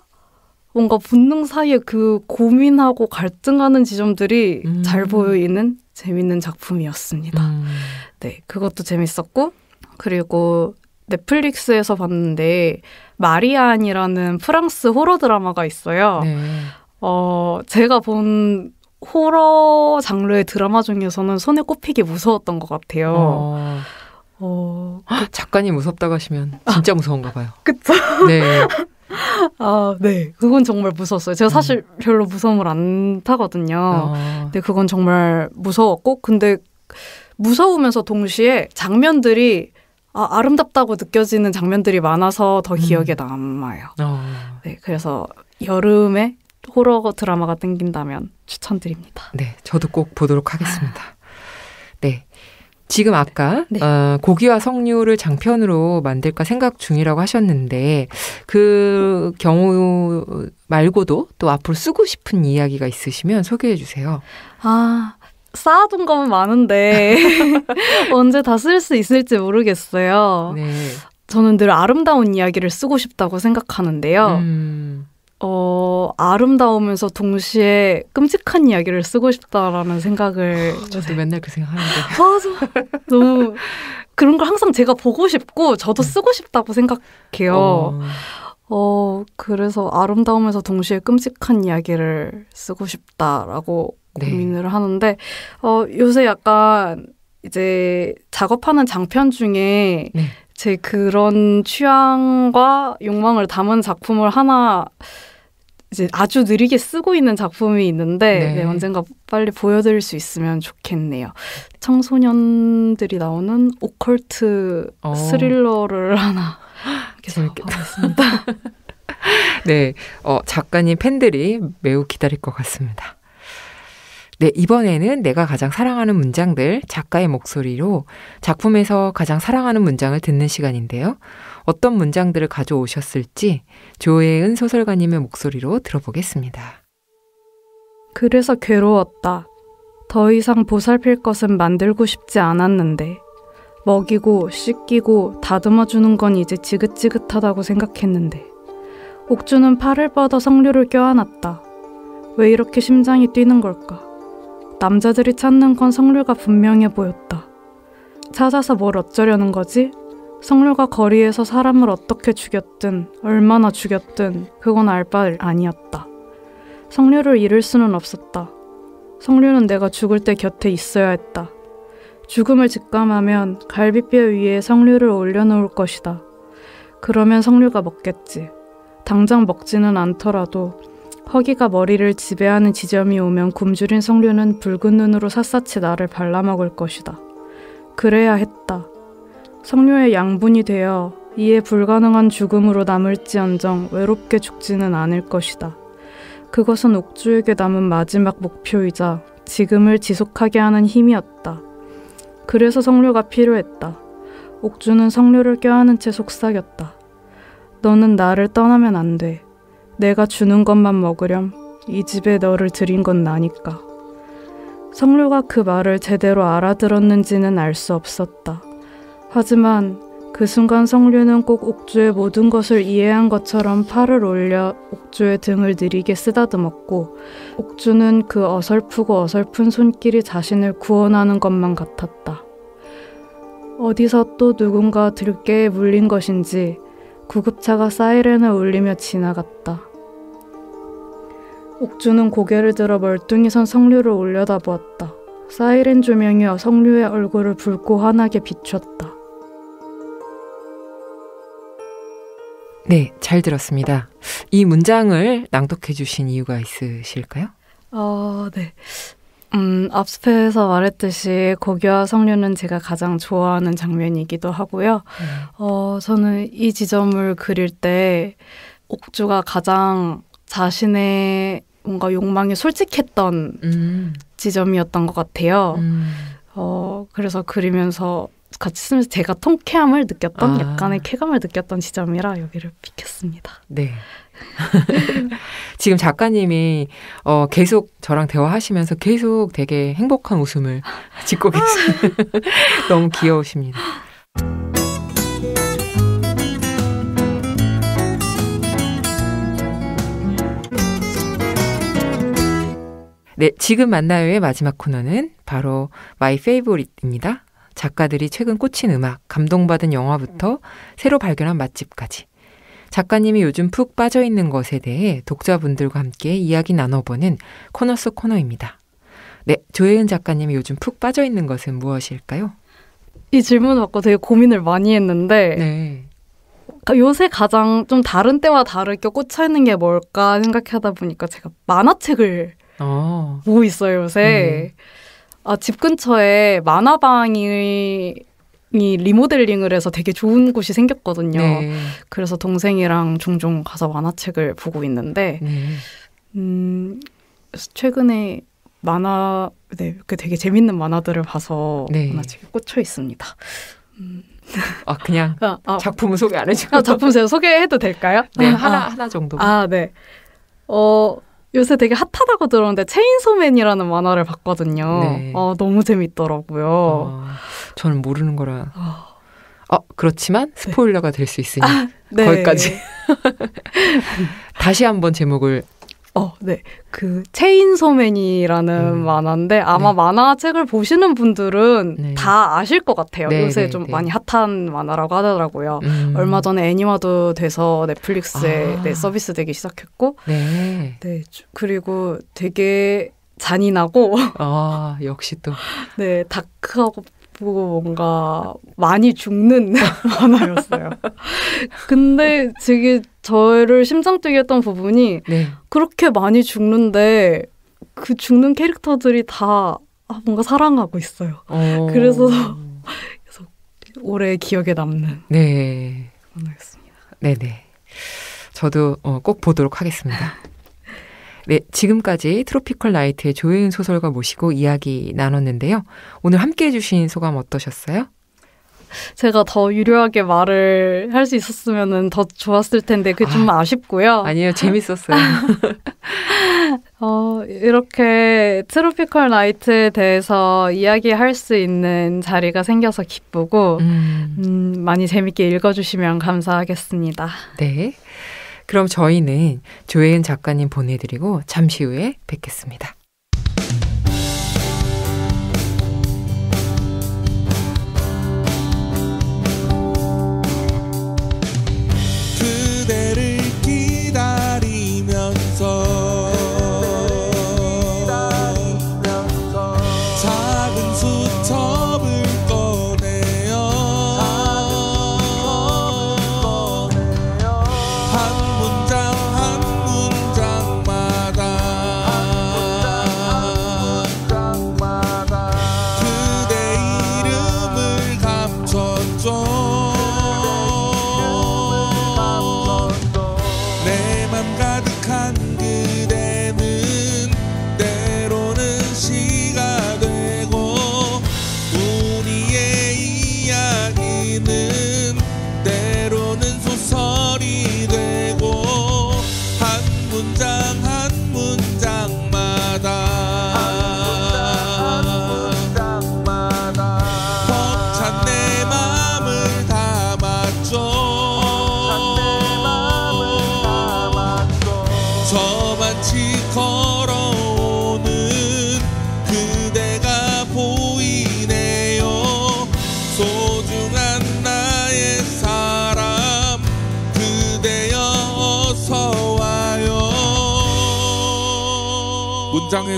뭔가 본능 사이에 그 고민하고 갈등하는 지점들이 음... 잘 보이는 재밌는 작품이었습니다. 음... 네, 그것도 재밌었고 그리고 넷플릭스에서 봤는데 마리안이라는 프랑스 호러 드라마가 있어요. 네. 어, 제가 본 호러 장르의 드라마 중에서는 손에 꼽히기 무서웠던 것 같아요. 어. 어 그, 작가님 무섭다고 하시면 진짜 아, 무서운가 봐요. 그쵸? 네. 아, 네. 그건 정말 무서웠어요. 제가 사실 음. 별로 무서움을 안 타거든요. 어. 근데 그건 정말 무서웠고, 근데 무서우면서 동시에 장면들이 아, 아름답다고 느껴지는 장면들이 많아서 더 음. 기억에 남아요. 어. 네, 그래서 여름에 호러 드라마가 땡긴다면 추천드립니다. 네, 저도 꼭 보도록 하겠습니다. 네. 지금 아까 네. 어, 고기와 석류를 장편으로 만들까 생각 중이라고 하셨는데 그 경우 말고도 또 앞으로 쓰고 싶은 이야기가 있으시면 소개해 주세요. 아, 쌓아둔 거면 많은데 언제 다 쓸 수 있을지 모르겠어요. 네. 저는 늘 아름다운 이야기를 쓰고 싶다고 생각하는데요. 음. 어, 아름다우면서 동시에 끔찍한 이야기를 쓰고 싶다라는 생각을. 아, 저도 맨날 그 생각하는데. 맞아. 너무 그런 걸 항상 제가 보고 싶고 저도 네. 쓰고 싶다고 생각해요. 어. 어, 그래서 아름다우면서 동시에 끔찍한 이야기를 쓰고 싶다라고 네. 고민을 하는데 어, 요새 약간 이제 작업하는 장편 중에 네. 제 그런 취향과 욕망을 담은 작품을 하나 이제 아주 느리게 쓰고 있는 작품이 있는데 네. 네, 언젠가 빨리 보여드릴 수 있으면 좋겠네요. 청소년들이 나오는 오컬트 어. 스릴러를 하나 재밌겠습니다. 네, 어, 작가님 팬들이 매우 기다릴 것 같습니다. 네, 이번에는 내가 가장 사랑하는 문장들 작가의 목소리로 작품에서 가장 사랑하는 문장을 듣는 시간인데요. 어떤 문장들을 가져오셨을지 조혜은 소설가님의 목소리로 들어보겠습니다. 그래서 괴로웠다. 더 이상 보살필 것은 만들고 싶지 않았는데 먹이고 씻기고 다듬어 주는 건 이제 지긋지긋하다고 생각했는데 옥주는 팔을 뻗어 성류를 껴안았다. 왜 이렇게 심장이 뛰는 걸까? 남자들이 찾는 건 성류가 분명해 보였다. 찾아서 뭘 어쩌려는 거지? 성류가 거리에서 사람을 어떻게 죽였든 얼마나 죽였든 그건 알바 아니었다. 성류를 잃을 수는 없었다. 성류는 내가 죽을 때 곁에 있어야 했다. 죽음을 직감하면 갈비뼈 위에 성류를 올려놓을 것이다. 그러면 성류가 먹겠지. 당장 먹지는 않더라도 허기가 머리를 지배하는 지점이 오면 굶주린 성류는 붉은 눈으로 샅샅이 나를 발라먹을 것이다. 그래야 했다. 성류의 양분이 되어 이에 불가능한 죽음으로 남을지언정 외롭게 죽지는 않을 것이다. 그것은 옥주에게 남은 마지막 목표이자 지금을 지속하게 하는 힘이었다. 그래서 성류가 필요했다. 옥주는 성류를 껴안은 채 속삭였다. 너는 나를 떠나면 안 돼. 내가 주는 것만 먹으렴. 이 집에 너를 들인 건 나니까. 성류가 그 말을 제대로 알아들었는지는 알 수 없었다. 하지만 그 순간 성류는 꼭 옥주의 모든 것을 이해한 것처럼 팔을 올려 옥주의 등을 느리게 쓰다듬었고 옥주는 그 어설프고 어설픈 손길이 자신을 구원하는 것만 같았다. 어디서 또 누군가 들깨에 물린 것인지 구급차가 사이렌을 울리며 지나갔다. 옥주는 고개를 들어 멀뚱히 선 성류를 올려다보았다. 사이렌 조명이 성류의 얼굴을 붉고 환하게 비췄다. 네, 잘 들었습니다. 이 문장을 낭독해 주신 이유가 있으실까요? 어, 네. 음, 앞에서 말했듯이 고교와 성류는 제가 가장 좋아하는 장면이기도 하고요. 음. 어, 저는 이 지점을 그릴 때 옥주가 가장 자신의 뭔가 욕망이 솔직했던 음. 지점이었던 것 같아요. 음. 어, 그래서 그리면서 같이 쓰면서 제가 통쾌함을 느꼈던 아. 약간의 쾌감을 느꼈던 지점이라 여기를 픽했습니다. 네. 지금 작가님이 어, 계속 저랑 대화하시면서 계속 되게 행복한 웃음을 짓고 계시는 너무 귀여우십니다. 네, 지금 만나요의 마지막 코너는 바로 마이 페이보릿입니다. 작가들이 최근 꽂힌 음악, 감동받은 영화부터 새로 발견한 맛집까지. 작가님이 요즘 푹 빠져있는 것에 대해 독자분들과 함께 이야기 나눠보는 코너 속 코너입니다. 네, 조혜은 작가님이 요즘 푹 빠져있는 것은 무엇일까요? 이 질문 받고 되게 고민을 많이 했는데 네. 그러니까 요새 가장 좀 다른 때와 다르게 꽂혀있는 게 뭘까 생각하다 보니까 제가 만화책을 어. 보 있어요 요새. 음. 아, 집 근처에 만화방이 이 리모델링을 해서 되게 좋은 곳이 생겼거든요. 네. 그래서 동생이랑 종종 가서 만화책을 보고 있는데, 네. 음, 최근에 만화, 네, 그 되게 재밌는 만화들을 봐서 네. 만화책에 꽂혀 있습니다. 음. 아, 그냥 아, 아, 작품 소개 안해주 아, 작품 제가 소개해도 될까요? 네, 아. 하나, 하나 정도. 아, 네. 어, 요새 되게 핫하다고 들었는데 체인소맨이라는 만화를 봤거든요. 네. 아, 너무 재밌더라고요. 어, 저는 모르는 거라. 아. 어, 그렇지만 네. 스포일러가 될 수 있으니 아, 네. 거기까지. 다시 한번 제목을 어, 네. 그 체인소맨이라는 음. 만화인데 아마 네. 만화책을 보시는 분들은 네. 다 아실 것 같아요. 네, 요새 네, 좀 네. 많이 핫한 만화라고 하더라고요. 음. 얼마 전에 애니화도 돼서 넷플릭스에 아. 네, 서비스되기 시작했고, 네. 그리고 되게 잔인하고 아 역시 또네 다크하고 보고 뭔가 많이 죽는 만화였어요. 근데 되게 저를 심장뛰게 했던 부분이 네. 그렇게 많이 죽는데 그 죽는 캐릭터들이 다 뭔가 사랑하고 있어요. 어... 그래서 계속 오래 기억에 남는 네. 만화였습니다. 네네. 저도 어, 꼭 보도록 하겠습니다. 네, 지금까지 트로피컬 나이트의 조혜은 소설가 모시고 이야기 나눴는데요. 오늘 함께 해주신 소감 어떠셨어요? 제가 더 유려하게 말을 할 수 있었으면 더 좋았을 텐데 그게 좀 아, 쉽고요 아니요, 재밌었어요. 어, 이렇게 트로피컬 나이트에 대해서 이야기할 수 있는 자리가 생겨서 기쁘고 음. 음, 많이 재밌게 읽어주시면 감사하겠습니다. 네. 그럼 저희는 조혜은 작가님 보내드리고 잠시 후에 뵙겠습니다.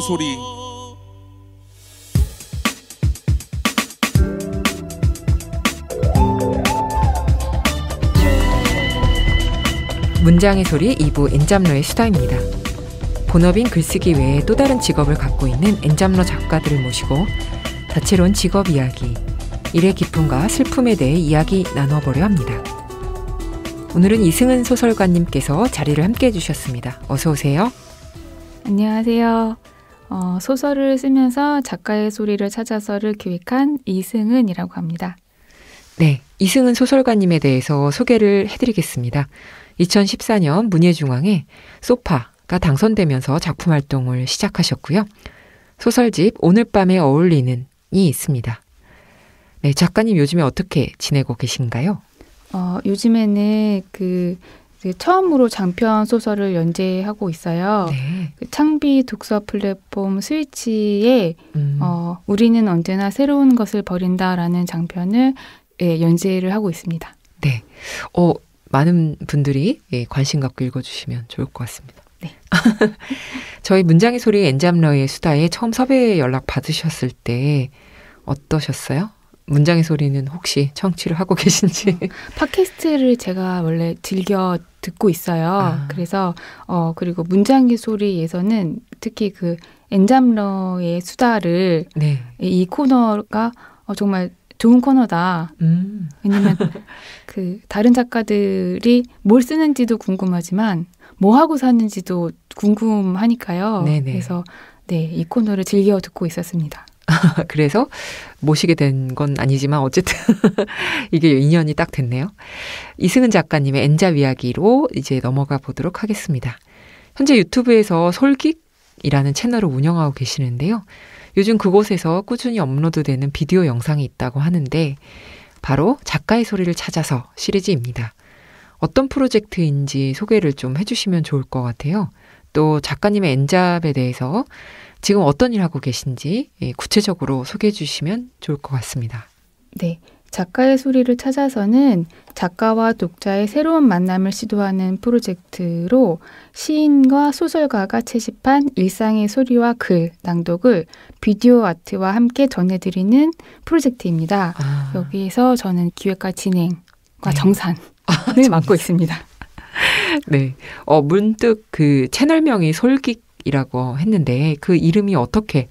소리 문장의 소리 2부 엔잡러의 수다입니다. 본업인 글쓰기 외에 또 다른 직업을 갖고 있는 엔잡러 작가들을 모시고 다채로운 직업 이야기, 일의 기쁨과 슬픔에 대해 이야기 나눠보려 합니다. 오늘은 이승은 소설가님께서 자리를 함께 해주셨습니다. 어서 오세요. 안녕하세요. 어, 소설을 쓰면서 작가의 소리를 찾아서를 기획한 이승은이라고 합니다. 네, 이승은 소설가님에 대해서 소개를 해드리겠습니다. 2014년 문예중앙에 소파가 당선되면서 작품 활동을 시작하셨고요. 소설집 오늘 밤에 어울리는 이 있습니다. 네, 작가님 요즘에 어떻게 지내고 계신가요? 어, 요즘에는 그 처음으로 장편 소설을 연재하고 있어요. 네. 그 창비 독서 플랫폼 스위치에 음. 어, 우리는 언제나 새로운 것을 버린다라는 장편을 예, 연재를 하고 있습니다. 네. 어, 많은 분들이 예, 관심 갖고 읽어주시면 좋을 것 같습니다. 네. 저희 문장의 소리 엔잡러의 수다에 처음 섭외 연락 받으셨을 때 어떠셨어요? 문장의 소리는 혹시 청취를 하고 계신지. 어, 팟캐스트를 제가 원래 즐겨 듣고 있어요. 아. 그래서 어 그리고 문장의 소리에서는 특히 그 엔잠러의 수다를 네. 이 코너가 어, 정말 좋은 코너다. 음. 왜냐면 그 다른 작가들이 뭘 쓰는지도 궁금하지만 뭐 하고 사는지도 궁금하니까요. 네네. 그래서 네, 이 코너를 즐겨 듣고 있었습니다. 그래서 모시게 된 건 아니지만 어쨌든 이게 인연이 딱 됐네요. 이승은 작가님의 엔잡 이야기로 이제 넘어가 보도록 하겠습니다. 현재 유튜브에서 솔깃이라는 채널을 운영하고 계시는데요. 요즘 그곳에서 꾸준히 업로드되는 비디오 영상이 있다고 하는데 바로 작가의 소리를 찾아서 시리즈입니다. 어떤 프로젝트인지 소개를 좀 해주시면 좋을 것 같아요. 또 작가님의 엔잡에 대해서 지금 어떤 일 하고 계신지 예, 구체적으로 소개해 주시면 좋을 것 같습니다. 네. 작가의 소리를 찾아서는 작가와 독자의 새로운 만남을 시도하는 프로젝트로 시인과 소설가가 채집한 일상의 소리와 글, 낭독을 비디오 아트와 함께 전해드리는 프로젝트입니다. 아. 여기에서 저는 기획과 진행과 네. 정산을 아, 맡고 있습니다. 네. 어, 문득 그 채널명이 솔깃 이라고 했는데 그 이름이 어떻게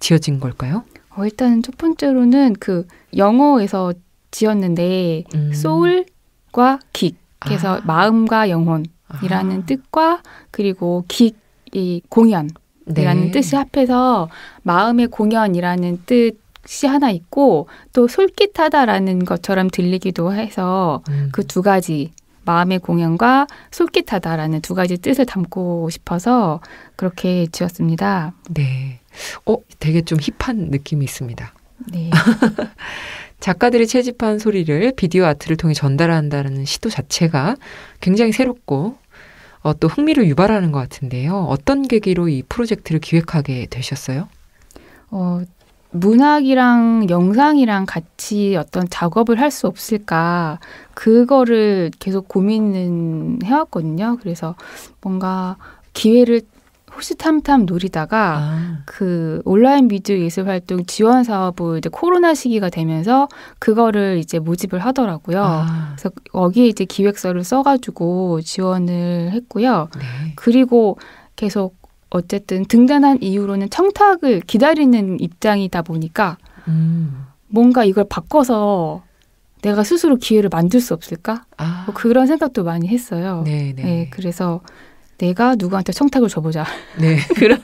지어진 걸까요? 어, 일단 첫 번째로는 그 영어에서 지었는데 음. 소울과 킥 그래서 아. 마음과 영혼이라는 아. 뜻과 그리고 킥이 공연 이라는 네. 뜻이 합해서 마음의 공연이라는 뜻이 하나 있고 또 솔깃하다라는 것처럼 들리기도 해서 음. 그두 가지 마음의 공연과 솔깃하다라는 두 가지 뜻을 담고 싶어서 그렇게 지었습니다. 네. 어, 되게 좀 힙한 느낌이 있습니다. 네. 작가들이 채집한 소리를 비디오 아트를 통해 전달한다는 시도 자체가 굉장히 새롭고 어, 또 흥미를 유발하는 것 같은데요. 어떤 계기로 이 프로젝트를 기획하게 되셨어요? 어, 문학이랑 영상이랑 같이 어떤 작업을 할 수 없을까 그거를 계속 고민은 해왔거든요. 그래서 뭔가 기회를 호시탐탐 노리다가 아. 그 온라인 미디어 예술 활동 지원 사업을 이제 코로나 시기가 되면서 그거를 이제 모집을 하더라고요. 아. 그래서 거기에 이제 기획서를 써가지고 지원을 했고요. 네. 그리고 계속 어쨌든 등단한 이후로는 청탁을 기다리는 입장이다 보니까 음. 뭔가 이걸 바꿔서 내가 스스로 기회를 만들 수 없을까? 아. 뭐 그런 생각도 많이 했어요. 네네. 네. 네, 그래서 내가 누구한테 청탁을 줘보자. 네. 그런.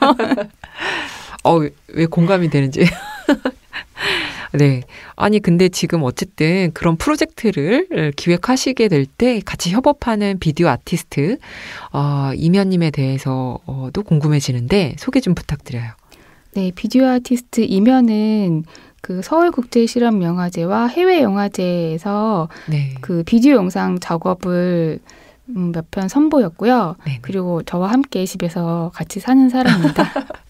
어, 왜 공감이 되는지. 네. 아니, 근데 지금 어쨌든 그런 프로젝트를 기획하시게 될 때 같이 협업하는 비디오 아티스트, 어, 임현님에 대해서도 어, 궁금해지는데 소개 좀 부탁드려요. 네, 비디오 아티스트 이면은그 서울국제실험영화제와 해외영화제에서 네. 그 비디오 영상 작업을 음, 몇 편 선보였고요. 네네. 그리고 저와 함께 집에서 같이 사는 사람입니다.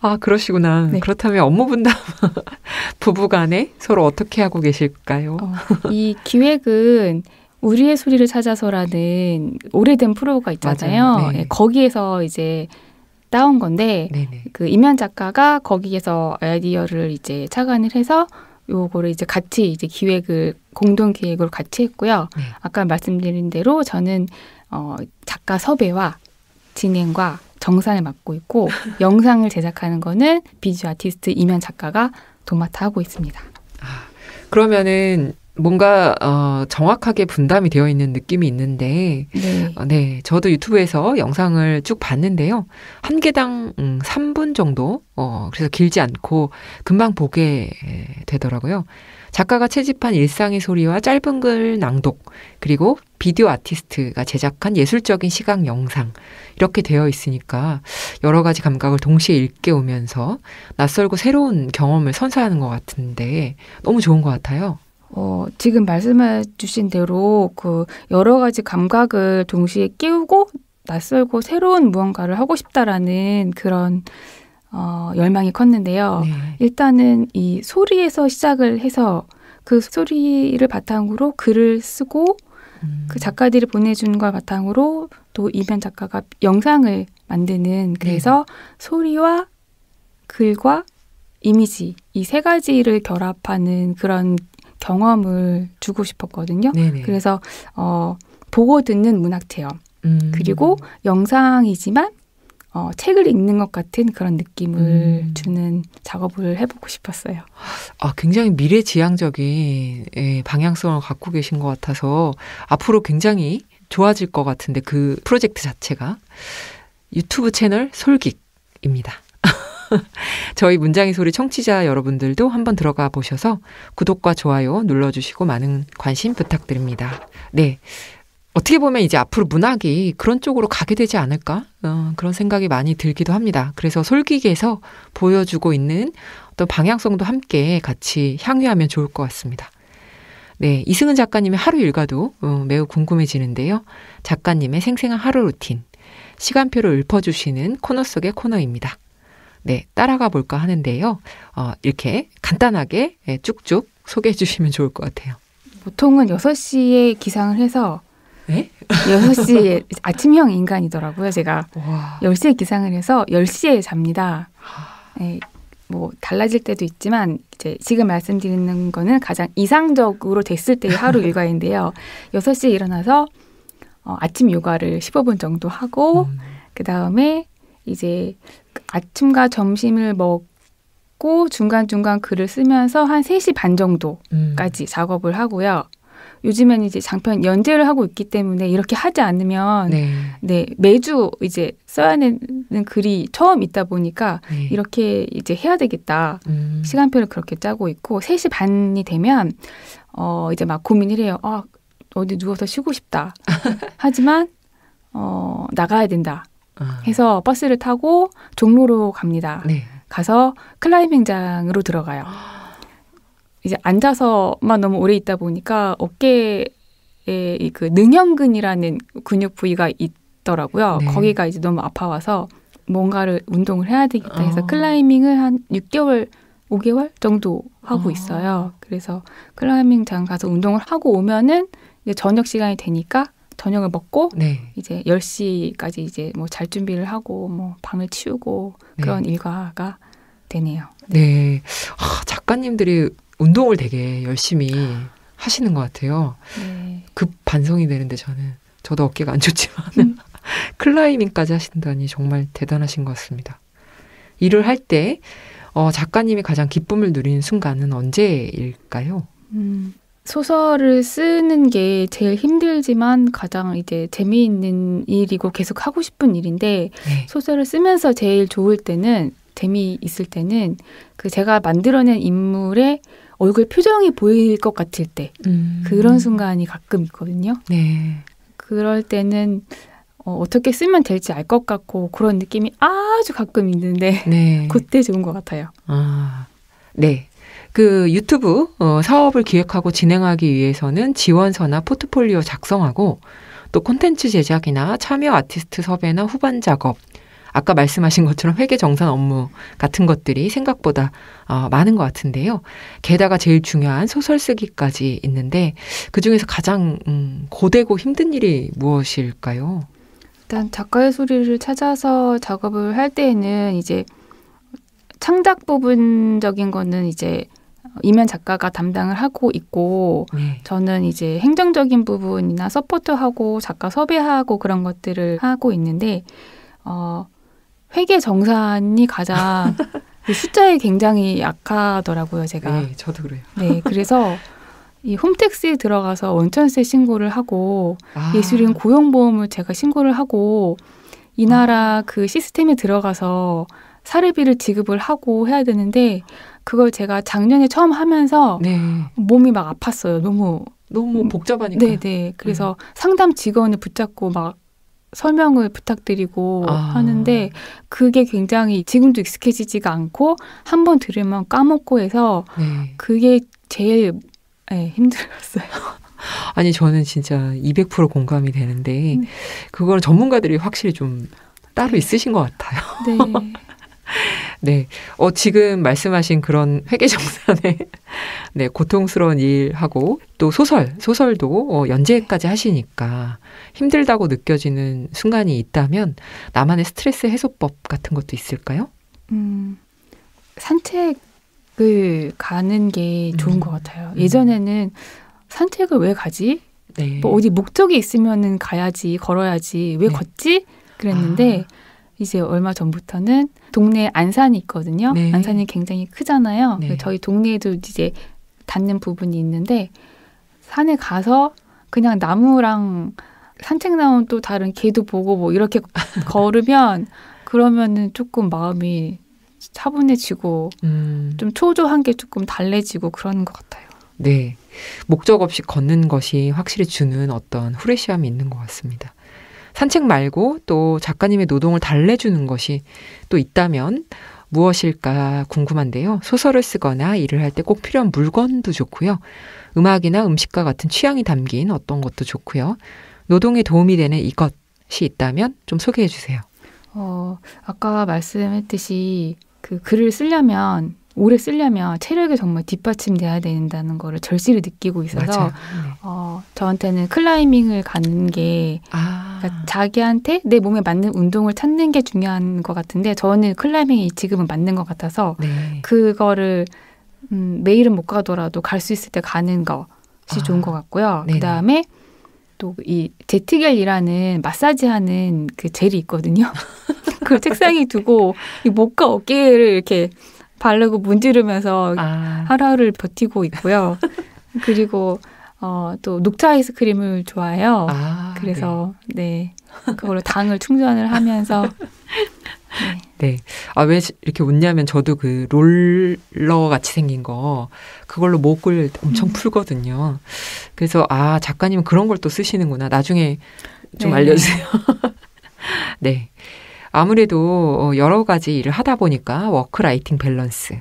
아, 그러시구나. 네. 그렇다면 업무 분담 부부 간에 서로 어떻게 하고 계실까요? 어, 이 기획은 우리의 소리를 찾아서라는 오래된 프로가 있잖아요. 네. 예, 거기에서 이제 따온 건데 네네. 그 이면 작가가 거기에서 아이디어를 이제 착안을 해서 요거를 이제 같이 이제 기획을 공동 기획을 같이 했고요. 네. 아까 말씀드린 대로 저는 어 작가 섭외와 진행과 정산을 맡고 있고 영상을 제작하는 거는 비주 아티스트 이면 작가가 도맡아 하고 있습니다. 아, 그러면은 뭔가 어, 정확하게 분담이 되어 있는 느낌이 있는데, 네. 어, 네, 저도 유튜브에서 영상을 쭉 봤는데요. 한 개당 음, 3분 정도, 어, 그래서 길지 않고 금방 보게 되더라고요. 작가가 채집한 일상의 소리와 짧은 글 낭독, 그리고 비디오 아티스트가 제작한 예술적인 시각 영상, 이렇게 되어 있으니까 여러 가지 감각을 동시에 일깨우면서 낯설고 새로운 경험을 선사하는 것 같은데 너무 좋은 것 같아요. 어, 지금 말씀해 주신 대로 그 여러 가지 감각을 동시에 깨우고 낯설고 새로운 무언가를 하고 싶다라는 그런 어, 열망이 컸는데요. 네. 일단은 이 소리에서 시작을 해서 그 소리를 바탕으로 글을 쓰고 음. 그 작가들이 보내준 걸 바탕으로 또 이변 작가가 영상을 만드는 네. 그래서 네. 소리와 글과 이미지 이 세 가지를 결합하는 그런 경험을 주고 싶었거든요. 네네. 네. 그래서 어 보고 듣는 문학 체험 음. 그리고 영상이지만 어, 책을 읽는 것 같은 그런 느낌을 음. 주는 작업을 해보고 싶었어요. 아, 굉장히 미래지향적인 예, 방향성을 갖고 계신 것 같아서 앞으로 굉장히 좋아질 것 같은데 그 프로젝트 자체가 유튜브 채널 솔깃입니다. 저희 문장의 소리 청취자 여러분들도 한번 들어가 보셔서 구독과 좋아요 눌러주시고 많은 관심 부탁드립니다. 네. 어떻게 보면 이제 앞으로 문학이 그런 쪽으로 가게 되지 않을까 어, 그런 생각이 많이 들기도 합니다. 그래서 솔깃에서 보여주고 있는 어떤 방향성도 함께 같이 향유하면 좋을 것 같습니다. 네, 이승은 작가님의 하루 일과도 어, 매우 궁금해지는데요. 작가님의 생생한 하루 루틴, 시간표를 읊어주시는 코너 속의 코너입니다. 네, 따라가 볼까 하는데요. 어, 이렇게 간단하게 예, 쭉쭉 소개해 주시면 좋을 것 같아요. 보통은 6시에 기상을 해서 네? 6시 예, 아침형 인간이더라고요, 제가. 와. 10시에 기상을 해서 10시에 잡니다. 네, 뭐 달라질 때도 있지만 이제 지금 말씀드리는 거는 가장 이상적으로 됐을 때의 하루 일과인데요. 6시에 일어나서 어, 아침 요가를 15분 정도 하고 음. 그다음에 이제 아침과 점심을 먹고 중간중간 글을 쓰면서 한 3시 반 정도까지 음. 작업을 하고요. 요즘에는 이제 장편 연재를 하고 있기 때문에 이렇게 하지 않으면 네, 네 매주 이제 써야 되는 글이 처음 있다 보니까 네. 이렇게 이제 해야 되겠다 음. 시간표를 그렇게 짜고 있고 3시 반이 되면 어 이제 막 고민을 해요. 아 어디 누워서 쉬고 싶다. 하지만 어 나가야 된다. 아. 해서 버스를 타고 종로로 갑니다. 네. 가서 클라이밍장으로 들어가요. 아. 이제 앉아서만 너무 오래 있다 보니까 어깨에 그 능형근이라는 근육 부위가 있더라고요. 네. 거기가 이제 너무 아파와서 뭔가를 운동을 해야 되겠다 해서 어. 클라이밍을 한 6개월 5개월 정도 하고 어. 있어요. 그래서 클라이밍장 가서 운동을 하고 오면은 이제 저녁 시간이 되니까 저녁을 먹고 네. 이제 10시까지 이제 뭐 잘 준비를 하고 뭐 방을 치우고 네. 그런 네. 일과가 되네요. 네. 네. 아, 작가님들이 운동을 되게 열심히 하시는 것 같아요. 네. 급 반성이 되는데 저는 저도 어깨가 안 좋지만 음. 클라이밍까지 하신다니 정말 대단하신 것 같습니다. 일을 할때 어, 작가님이 가장 기쁨을 누리는 순간은 언제일까요? 음, 소설을 쓰는 게 제일 힘들지만 가장 이제 재미있는 일이고 계속 하고 싶은 일인데 네. 소설을 쓰면서 제일 좋을 때는 재미있을 때는 그 제가 만들어낸 인물의 얼굴 표정이 보일 것 같을 때 음. 그런 순간이 가끔 있거든요. 네. 그럴 때는 어, 어떻게 쓰면 될지 알 것 같고 그런 느낌이 아주 가끔 있는데 네. 그때 좋은 것 같아요. 아, 네. 그 유튜브 어, 사업을 기획하고 진행하기 위해서는 지원서나 포트폴리오 작성하고 또 콘텐츠 제작이나 참여 아티스트 섭외나 후반 작업, 아까 말씀하신 것처럼 회계 정산 업무 같은 것들이 생각보다 어, 많은 것 같은데요. 게다가 제일 중요한 소설 쓰기까지 있는데 그 중에서 가장 음, 고되고 힘든 일이 무엇일까요? 일단 작가의 소리를 찾아서 작업을 할 때에는 이제 창작 부분적인 거는 이제 이면 작가가 담당을 하고 있고 네. 저는 이제 행정적인 부분이나 서포트하고 작가 섭외하고 그런 것들을 하고 있는데 어 회계 정산이 가장 그 숫자에 굉장히 약하더라고요, 제가. 네, 저도 그래요. 네, 그래서 이 홈택스에 들어가서 원천세 신고를 하고 아. 예술인 고용보험을 제가 신고를 하고 이 나라 그 시스템에 들어가서 사례비를 지급을 하고 해야 되는데 그걸 제가 작년에 처음 하면서 네. 몸이 막 아팠어요. 너무 너무 복잡하니까. 네, 네. 그래서 음. 상담 직원을 붙잡고 막 설명을 부탁드리고 아. 하는데 그게 굉장히 지금도 익숙해지지가 않고 한 번 들으면 까먹고 해서 네. 그게 제일 네, 힘들었어요. 아니 저는 진짜 200% 공감이 되는데 네. 그거는 전문가들이 확실히 좀 따로 있으신 것 같아요. 네. 네. 어, 지금 말씀하신 그런 회계정산에 네, 고통스러운 일하고 또 소설, 소설도 어, 연재까지 하시니까 힘들다고 느껴지는 순간이 있다면 나만의 스트레스 해소법 같은 것도 있을까요? 음, 산책을 가는 게 좋은 음. 것 같아요. 음. 예전에는 산책을 왜 가지? 네. 뭐 어디 목적이 있으면은 가야지, 걸어야지, 왜 네. 걷지? 그랬는데 아. 이제 얼마 전부터는 동네에 안산이 있거든요. 네. 안산이 굉장히 크잖아요. 네. 저희 동네에도 이제 닿는 부분이 있는데 산에 가서 그냥 나무랑 산책 나온 또 다른 개도 보고 뭐 이렇게 걸으면 그러면은 조금 마음이 차분해지고 음. 좀 초조한 게 조금 달래지고 그러는것 같아요. 네. 목적 없이 걷는 것이 확실히 주는 어떤 후레시함이 있는 것 같습니다. 산책 말고 또 작가님의 노동을 달래주는 것이 또 있다면 무엇일까 궁금한데요. 소설을 쓰거나 일을 할 때 꼭 필요한 물건도 좋고요. 음악이나 음식과 같은 취향이 담긴 어떤 것도 좋고요. 노동에 도움이 되는 이것이 있다면 좀 소개해 주세요. 어, 아까 말씀했듯이 그 글을 쓰려면 오래 쓰려면 체력이 정말 뒷받침돼야 된다는 거를 절실히 느끼고 있어서 맞 네. 어, 저한테는 클라이밍을 가는 게 아. 그러니까 자기한테 내 몸에 맞는 운동을 찾는 게 중요한 것 같은데 저는 클라이밍이 지금은 맞는 것 같아서 네. 그거를 음, 매일은 못 가더라도 갈 수 있을 때 가는 것이 아. 좋은 것 같고요. 그 다음에 또 이 제트겔이라는 마사지하는 그 젤이 있거든요. 그걸 책상에 두고 이 목과 어깨를 이렇게 바르고 문지르면서 아. 하루하루를 버티고 있고요. 그리고 어, 또 녹차 아이스크림을 좋아해요. 아, 그래서 네. 네. 그걸로 당을 충전을 하면서 네. 네. 아, 왜 이렇게 웃냐면 저도 그 롤러 같이 생긴 거, 그걸로 목을 엄청 음. 풀거든요. 그래서, 아, 작가님은 그런 걸 또 쓰시는구나. 나중에 좀 네. 알려주세요. 네. 아무래도 어, 여러 가지 일을 하다 보니까 워크라이팅 밸런스,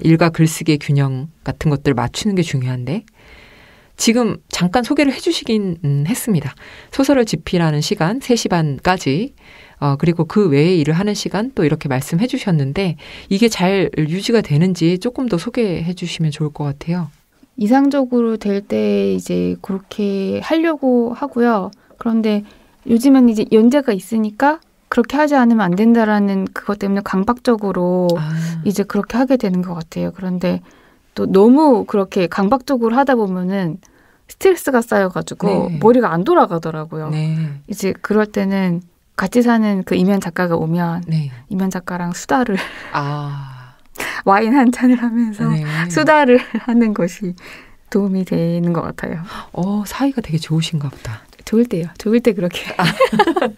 일과 글쓰기의 균형 같은 것들 맞추는 게 중요한데, 지금 잠깐 소개를 해주시긴 음, 했습니다. 소설을 집필하는 시간 3시 반까지 어, 그리고 그 외에 일을 하는 시간 또 이렇게 말씀해 주셨는데 이게 잘 유지가 되는지 조금 더 소개해 주시면 좋을 것 같아요. 이상적으로 될 때 이제 그렇게 하려고 하고요. 그런데 요즘은 이제 연재가 있으니까 그렇게 하지 않으면 안 된다라는 그것 때문에 강박적으로 아. 이제 그렇게 하게 되는 것 같아요. 그런데 또 너무 그렇게 강박적으로 하다 보면은 스트레스가 쌓여가지고 네. 머리가 안 돌아가더라고요. 네. 이제 그럴 때는 같이 사는 그 이면 작가가 오면 네. 이면 작가랑 수다를 아. 와인 한 잔을 하면서 네. 수다를 하는 것이 도움이 되는 것 같아요. 어 사이가 되게 좋으신가 보다. 좋을 때요. 좋을 때 그렇게. 아.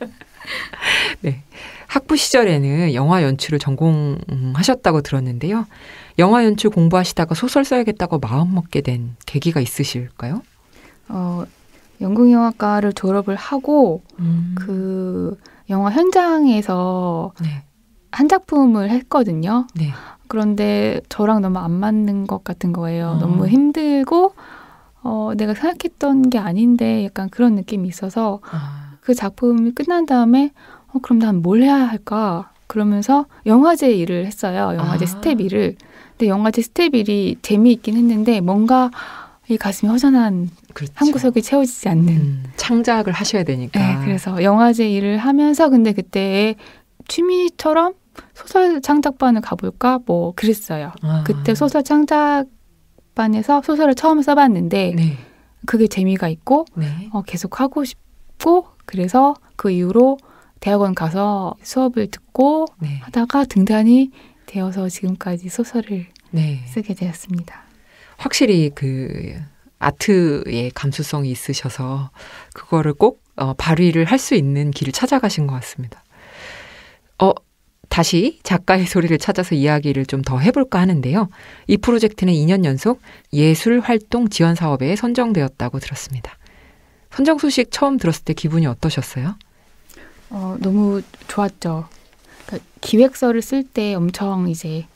네. 학부 시절에는 영화 연출을 전공하셨다고 들었는데요. 영화 연출 공부하시다가 소설 써야겠다고 마음먹게 된 계기가 있으실까요? 어, 연극영화과를 졸업을 하고 음. 그 영화 현장에서 네. 한 작품을 했거든요. 네. 그런데 저랑 너무 안 맞는 것 같은 거예요. 어. 너무 힘들고 어, 내가 생각했던 게 아닌데 약간 그런 느낌이 있어서 아. 그 작품이 끝난 다음에 어, 그럼 난 뭘 해야 할까? 그러면서 영화제 일을 했어요. 영화제 아. 스텝 일을. 근데 네, 영화제 스텝 일이 재미있긴 했는데 뭔가 이 가슴이 허전한 그렇죠. 한 구석이 채워지지 않는 음, 창작을 하셔야 되니까. 네, 그래서 영화제 일을 하면서 근데 그때 취미처럼 소설 창작반을 가볼까 뭐 그랬어요. 아. 그때 소설 창작반에서 소설을 처음 써봤는데 네. 그게 재미가 있고 네. 어, 계속 하고 싶고 그래서 그 이후로 대학원 가서 수업을 듣고 네. 하다가 등단이 되어서 지금까지 소설을 네. 쓰게 되었습니다. 확실히 그 아트의 감수성이 있으셔서 그거를 꼭 어, 발휘를 할 수 있는 길을 찾아가신 것 같습니다. 어, 다시 작가의 소리를 찾아서 이야기를 좀 더 해볼까 하는데요. 이 프로젝트는 2년 연속 예술 활동 지원 사업에 선정되었다고 들었습니다. 선정 소식 처음 들었을 때 기분이 어떠셨어요? 어, 너무 좋았죠. 그러니까 기획서를 쓸 때 엄청 이제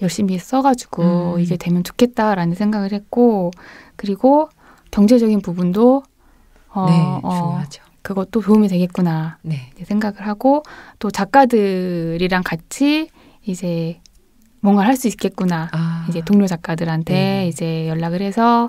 열심히 써가지고 음. 이게 되면 좋겠다라는 생각을 했고 그리고 경제적인 부분도 어, 네, 어, 중요하죠. 어, 그것도 도움이 되겠구나 네. 생각을 하고 또 작가들이랑 같이 이제 뭔가를 할 수 있겠구나 아. 이제 동료 작가들한테 네. 이제 연락을 해서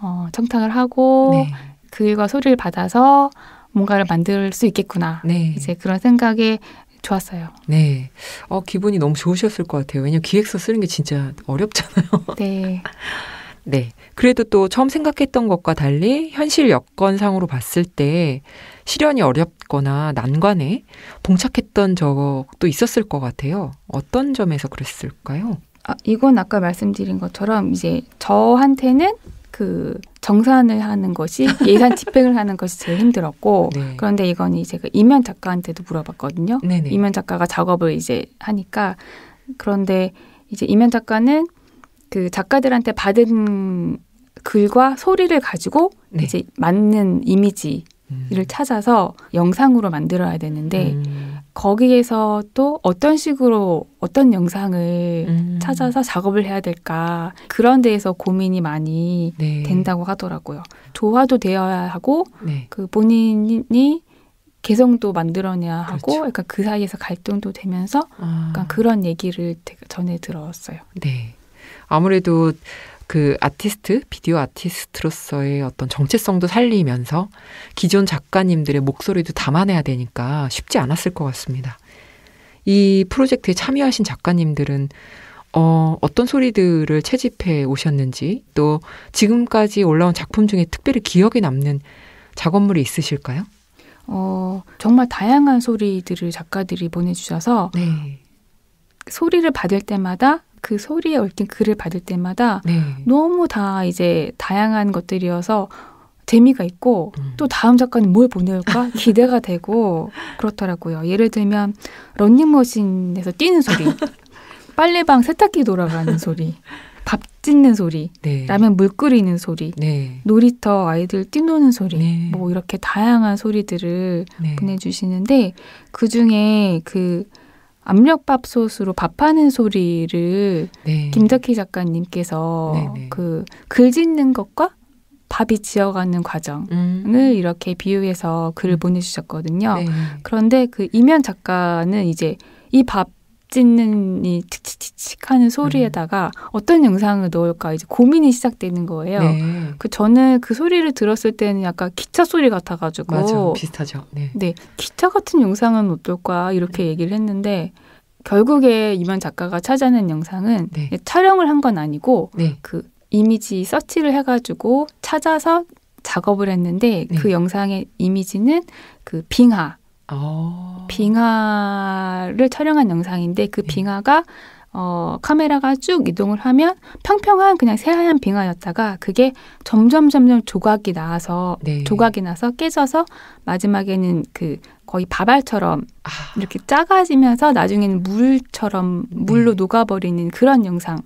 어, 청탁을 하고 네. 그 일과 소리를 받아서 뭔가를 만들 수 있겠구나. 네. 이제 그런 생각에 좋았어요. 네. 어, 기분이 너무 좋으셨을 것 같아요. 왜냐면 기획서 쓰는 게 진짜 어렵잖아요. 네. 네. 그래도 또 처음 생각했던 것과 달리 현실 여건상으로 봤을 때 실현이 어렵거나 난관에 봉착했던 적도 있었을 것 같아요. 어떤 점에서 그랬을까요? 아, 이건 아까 말씀드린 것처럼 이제 저한테는 그 정산을 하는 것이 예산 집행을 하는 것이 제일 힘들었고 네. 그런데 이건 이제 그 이면 작가한테도 물어봤거든요. 네네. 네. 이면 작가가 작업을 이제 하니까 그런데 이제 이면 작가는 그 작가들한테 받은 글과 소리를 가지고 네. 이제 맞는 이미지를 음. 찾아서 영상으로 만들어야 되는데 음. 거기에서 또 어떤 식으로 어떤 영상을 음. 찾아서 작업을 해야 될까 그런 데에서 고민이 많이 네. 된다고 하더라고요. 조화도 되어야 하고 네. 그 본인이 개성도 만들어내야 하고 그렇죠. 약간 그 사이에서 갈등도 되면서 아. 약간 그런 얘기를 전해 들었어요. 네. 아무래도 그 아티스트, 비디오 아티스트로서의 어떤 정체성도 살리면서 기존 작가님들의 목소리도 담아내야 되니까 쉽지 않았을 것 같습니다. 이 프로젝트에 참여하신 작가님들은 어, 어떤 소리들을 채집해 오셨는지 또 지금까지 올라온 작품 중에 특별히 기억에 남는 작업물이 있으실까요? 어, 정말 다양한 소리들을 작가들이 보내주셔서 네. 소리를 받을 때마다 그 소리에 얽힌 글을 받을 때마다 네. 너무 다 이제 다양한 것들이어서 재미가 있고 음. 또 다음 작가는 뭘 보낼까 기대가 되고 그렇더라고요. 예를 들면 런닝머신에서 뛰는 소리, 빨래방 세탁기 돌아가는 소리, 밥 찢는 소리, 네. 라면 물 끓이는 소리, 네. 놀이터 아이들 뛰노는 소리, 네. 뭐 이렇게 다양한 소리들을 네. 보내주시는데 그 중에 그 압력밥솥으로 밥하는 소리를 네. 김덕희 작가님께서 네네. 네. 그 글짓는 것과 밥이 지어가는 음. 과정을 음. 이렇게 비유해서 글을 음. 보내주셨거든요. 네. 그런데 그 이면 작가는 이제 이밥 찢는 이 칙칙칙칙 하는 소리에다가 음. 어떤 영상을 넣을까 이제 고민이 시작되는 거예요. 네. 그 저는 그 소리를 들었을 때는 약간 기차 소리 같아가지고 맞아, 비슷하죠. 네. 네, 기차 같은 영상은 어떨까 이렇게 네. 얘기를 했는데 결국에 이만 작가가 찾아낸 영상은 네. 촬영을 한 건 아니고 네. 그 이미지 서치를 해가지고 찾아서 작업을 했는데 네. 그 영상의 이미지는 그 빙하 오. 아. 빙하를 촬영한 영상인데 그 예. 빙하가 어, 카메라가 쭉 이동을 하면 평평한 그냥 새하얀 빙하였다가 그게 점점 점점 조각이 나와서 네. 조각이 나서 깨져서 마지막에는 그 거의 바발처럼 아. 이렇게 작아지면서 나중에는 물처럼 물로 네. 녹아버리는 그런 영상.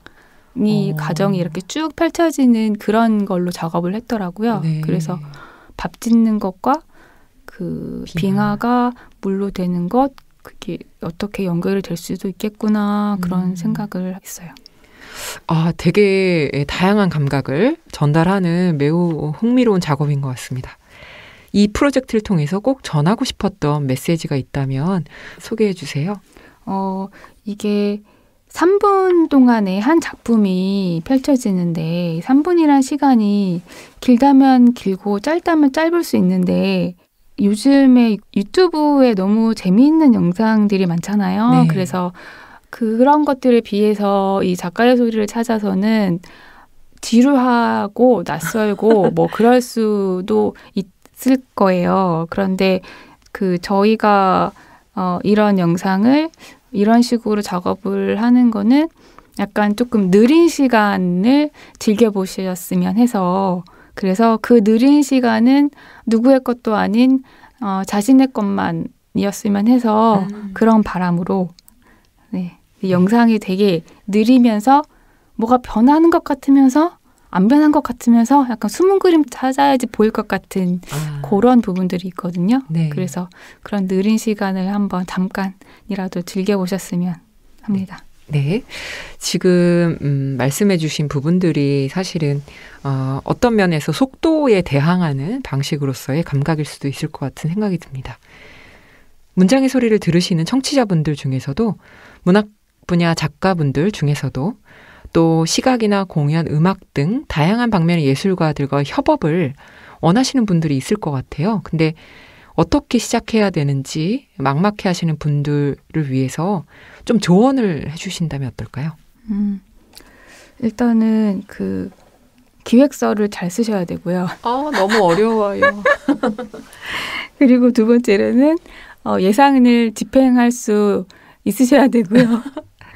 이 어. 과정이 이렇게 쭉 펼쳐지는 그런 걸로 작업을 했더라고요. 네. 그래서 밥 짓는 것과 그 빙하. 가 물로 되는 것 그게 어떻게 연결이 될 수도 있겠구나 그런 음. 생각을 했어요. 아, 되게 예, 다양한 감각을 전달하는 매우 흥미로운 작업인 것 같습니다. 이 프로젝트를 통해서 꼭 전하고 싶었던 메시지가 있다면 소개해 주세요. 어, 이게 3분 동안에 한 작품이 펼쳐지는데 3분이란 시간이 길다면 길고 짧다면 짧을 수 있는데 요즘에 유튜브에 너무 재미있는 영상들이 많잖아요. 네. 그래서 그런 것들에 비해서 이 작가의 소리를 찾아서는 지루하고 낯설고 뭐 그럴 수도 있을 거예요. 그런데 그 저희가 어 이런 영상을 이런 식으로 작업을 하는 거는 약간 조금 느린 시간을 즐겨 보셨으면 해서 그래서 그 느린 시간은 누구의 것도 아닌 어, 자신의 것만이었으면 해서 음. 그런 바람으로 네. 영상이 되게 느리면서 뭐가 변하는 것 같으면서 안 변한 것 같으면서 약간 숨은 그림 찾아야지 보일 것 같은 아. 그런 부분들이 있거든요. 네. 그래서 그런 느린 시간을 한번 잠깐이라도 즐겨보셨으면 합니다. 네. 지금, 음, 말씀해 주신 부분들이 사실은, 어, 어떤 면에서 속도에 대항하는 방식으로서의 감각일 수도 있을 것 같은 생각이 듭니다. 문장의 소리를 들으시는 청취자분들 중에서도, 문학 분야 작가분들 중에서도, 또 시각이나 공연, 음악 등 다양한 방면의 예술가들과 협업을 원하시는 분들이 있을 것 같아요. 근데 어떻게 시작해야 되는지 막막해 하시는 분들을 위해서 좀 조언을 해주신다면 어떨까요? 음, 일단은 그 기획서를 잘 쓰셔야 되고요. 아, 너무 어려워요. 그리고 두 번째로는 어, 예상을 집행할 수 있으셔야 되고요.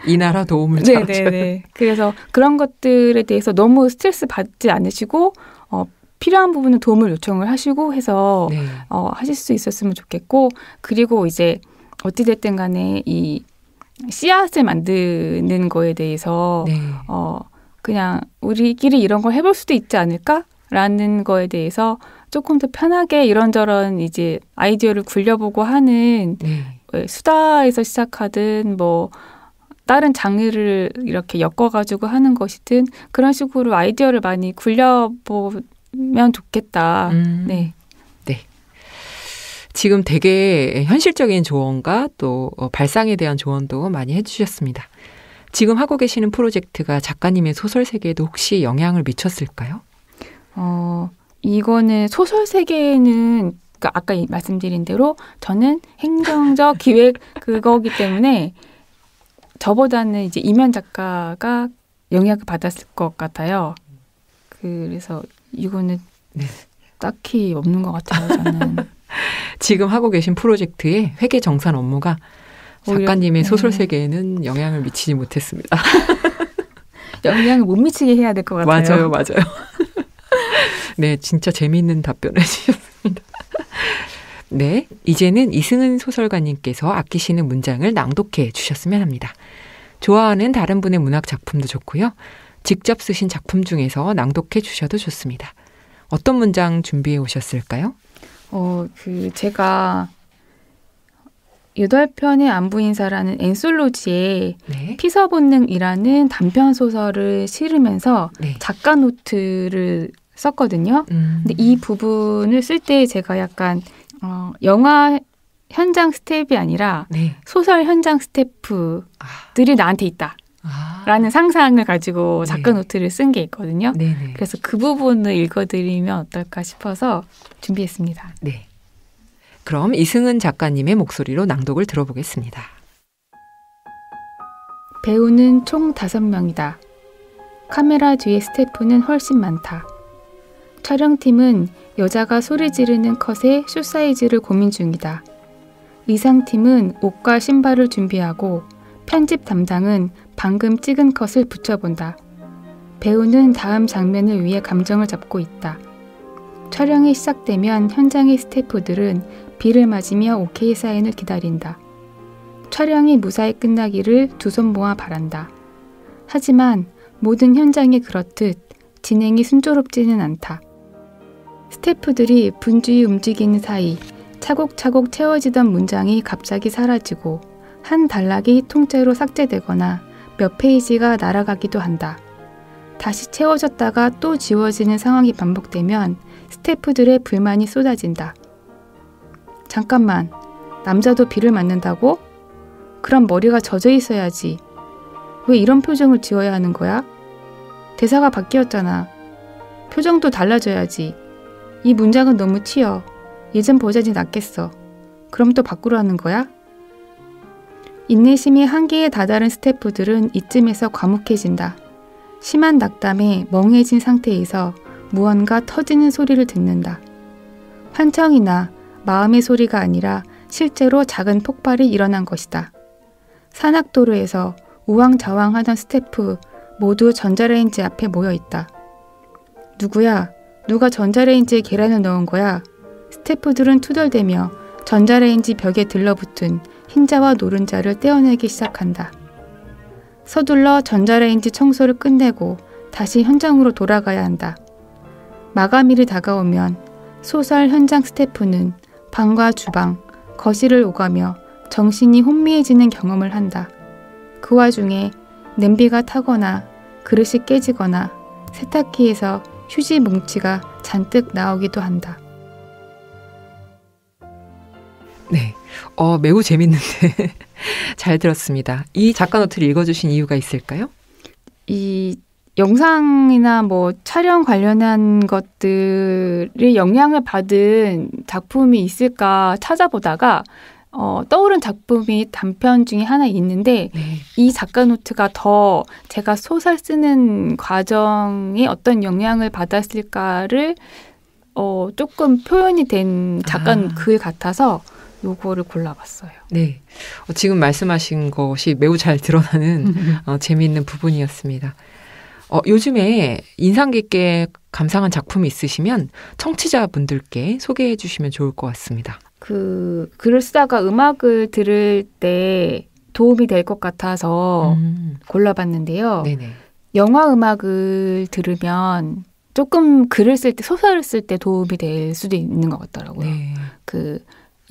이 나라 도움을 네네네. 네, 네. 그래서 그런 것들에 대해서 너무 스트레스 받지 않으시고 어, 필요한 부분은 도움을 요청을 하시고 해서 네. 어, 하실 수 있었으면 좋겠고 그리고 이제 어찌됐든 간에 이 씨앗을 만드는 거에 대해서 네. 어, 그냥 우리끼리 이런 걸 해볼 수도 있지 않을까라는 거에 대해서 조금 더 편하게 이런저런 이제 아이디어를 굴려보고 하는 네. 어, 수다에서 시작하든 뭐 다른 장르를 이렇게 엮어가지고 하는 것이든 그런 식으로 아이디어를 많이 굴려보 했으면 좋겠다. 음. 네. 네. 지금 되게 현실적인 조언과 또 어, 발상에 대한 조언도 많이 해주셨습니다. 지금 하고 계시는 프로젝트가 작가님의 소설 세계에도 혹시 영향을 미쳤을까요? 어, 이거는 소설 세계에는 그러니까 아까 말씀드린 대로 저는 행정적 기획 그거기 때문에 저보다는 이제 이면 작가가 영향을 받았을 것 같아요. 그래서 이거는 네. 딱히 없는 것 같아요. 저는 지금 하고 계신 프로젝트의 회계 정산 업무가 작가님의 소설 네. 세계에는 영향을 미치지 못했습니다. 영향을 못 미치게 해야 될 것 같아요. 맞아요, 맞아요. 네, 진짜 재미있는 답변을 주셨습니다 네, 이제는 이승은 소설가님께서 아끼시는 문장을 낭독해 주셨으면 합니다. 좋아하는 다른 분의 문학 작품도 좋고요. 직접 쓰신 작품 중에서 낭독해 주셔도 좋습니다. 어떤 문장 준비해 오셨을까요? 어, 그 제가 유달 편의 안부 인사라는 엔솔로지에 네. 피서 본능이라는 단편 소설을 실으면서 네. 작가 노트를 썼거든요. 음. 근데 이 부분을 쓸 때 제가 약간 어, 영화 현장 스텝이 아니라 네. 소설 현장 스태프들이 아. 나한테 있다. 아. 라는 상상을 가지고 네. 작가 네. 노트를 쓴 게 있거든요. 네네. 그래서 그 부분을 읽어드리면 어떨까 싶어서 준비했습니다. 네. 그럼 이승은 작가님의 목소리로 낭독을 들어보겠습니다. 배우는 총5 명이다. 카메라 뒤에 스태프는 훨씬 많다. 촬영팀은 여자가 소리 지르는 컷의 숏 사이즈를 고민 중이다. 의상팀은 옷과 신발을 준비하고 편집 담당은 방금 찍은 것을 붙여본다. 배우는 다음 장면을 위해 감정을 잡고 있다. 촬영이 시작되면 현장의 스태프들은 비를 맞으며 오케이 사인을 기다린다. 촬영이 무사히 끝나기를 두 손 모아 바란다. 하지만 모든 현장이 그렇듯 진행이 순조롭지는 않다. 스태프들이 분주히 움직이는 사이 차곡차곡 채워지던 문장이 갑자기 사라지고 한 단락이 통째로 삭제되거나 몇 페이지가 날아가기도 한다. 다시 채워졌다가 또 지워지는 상황이 반복되면 스태프들의 불만이 쏟아진다. 잠깐만, 남자도 비를 맞는다고? 그럼 머리가 젖어 있어야지. 왜 이런 표정을 지어야 하는 거야? 대사가 바뀌었잖아. 표정도 달라져야지. 이 문장은 너무 튀어. 예전 버전이 낫겠어. 그럼 또 바꾸라는 거야? 인내심이 한계에 다다른 스태프들은 이쯤에서 과묵해진다. 심한 낙담에 멍해진 상태에서 무언가 터지는 소리를 듣는다. 환청이나 마음의 소리가 아니라 실제로 작은 폭발이 일어난 것이다. 산악도로에서 우왕좌왕하던 스태프 모두 전자레인지 앞에 모여 있다. 누구야? 누가 전자레인지에 계란을 넣은 거야? 스태프들은 투덜대며 전자레인지 벽에 들러붙은 흰자와 노른자를 떼어내기 시작한다. 서둘러 전자레인지 청소를 끝내고 다시 현장으로 돌아가야 한다. 마감일이 다가오면 소설 현장 스태프는 방과 주방, 거실을 오가며 정신이 혼미해지는 경험을 한다. 그 와중에 냄비가 타거나 그릇이 깨지거나 세탁기에서 휴지 뭉치가 잔뜩 나오기도 한다. 네. 어, 매우 재밌는데. 잘 들었습니다. 이 작가 노트를 읽어주신 이유가 있을까요? 이 영상이나 뭐 촬영 관련한 것들이 영향을 받은 작품이 있을까 찾아보다가 어, 떠오른 작품이 단편 중에 하나 있는데 네. 이 작가 노트가 더 제가 소설 쓰는 과정에 어떤 영향을 받았을까를 어, 조금 표현이 된 작가 아. 글 같아서 요거를 골라봤어요. 네. 어, 지금 말씀하신 것이 매우 잘 드러나는 어, 재미있는 부분이었습니다. 어, 요즘에 인상 깊게 감상한 작품이 있으시면 청취자분들께 소개해 주시면 좋을 것 같습니다. 그 글을 쓰다가 음악을 들을 때 도움이 될 것 같아서 음. 골라봤는데요. 네네. 영화 음악을 들으면 조금 글을 쓸 때, 소설을 쓸 때 도움이 될 수도 있는 것 같더라고요. 네. 그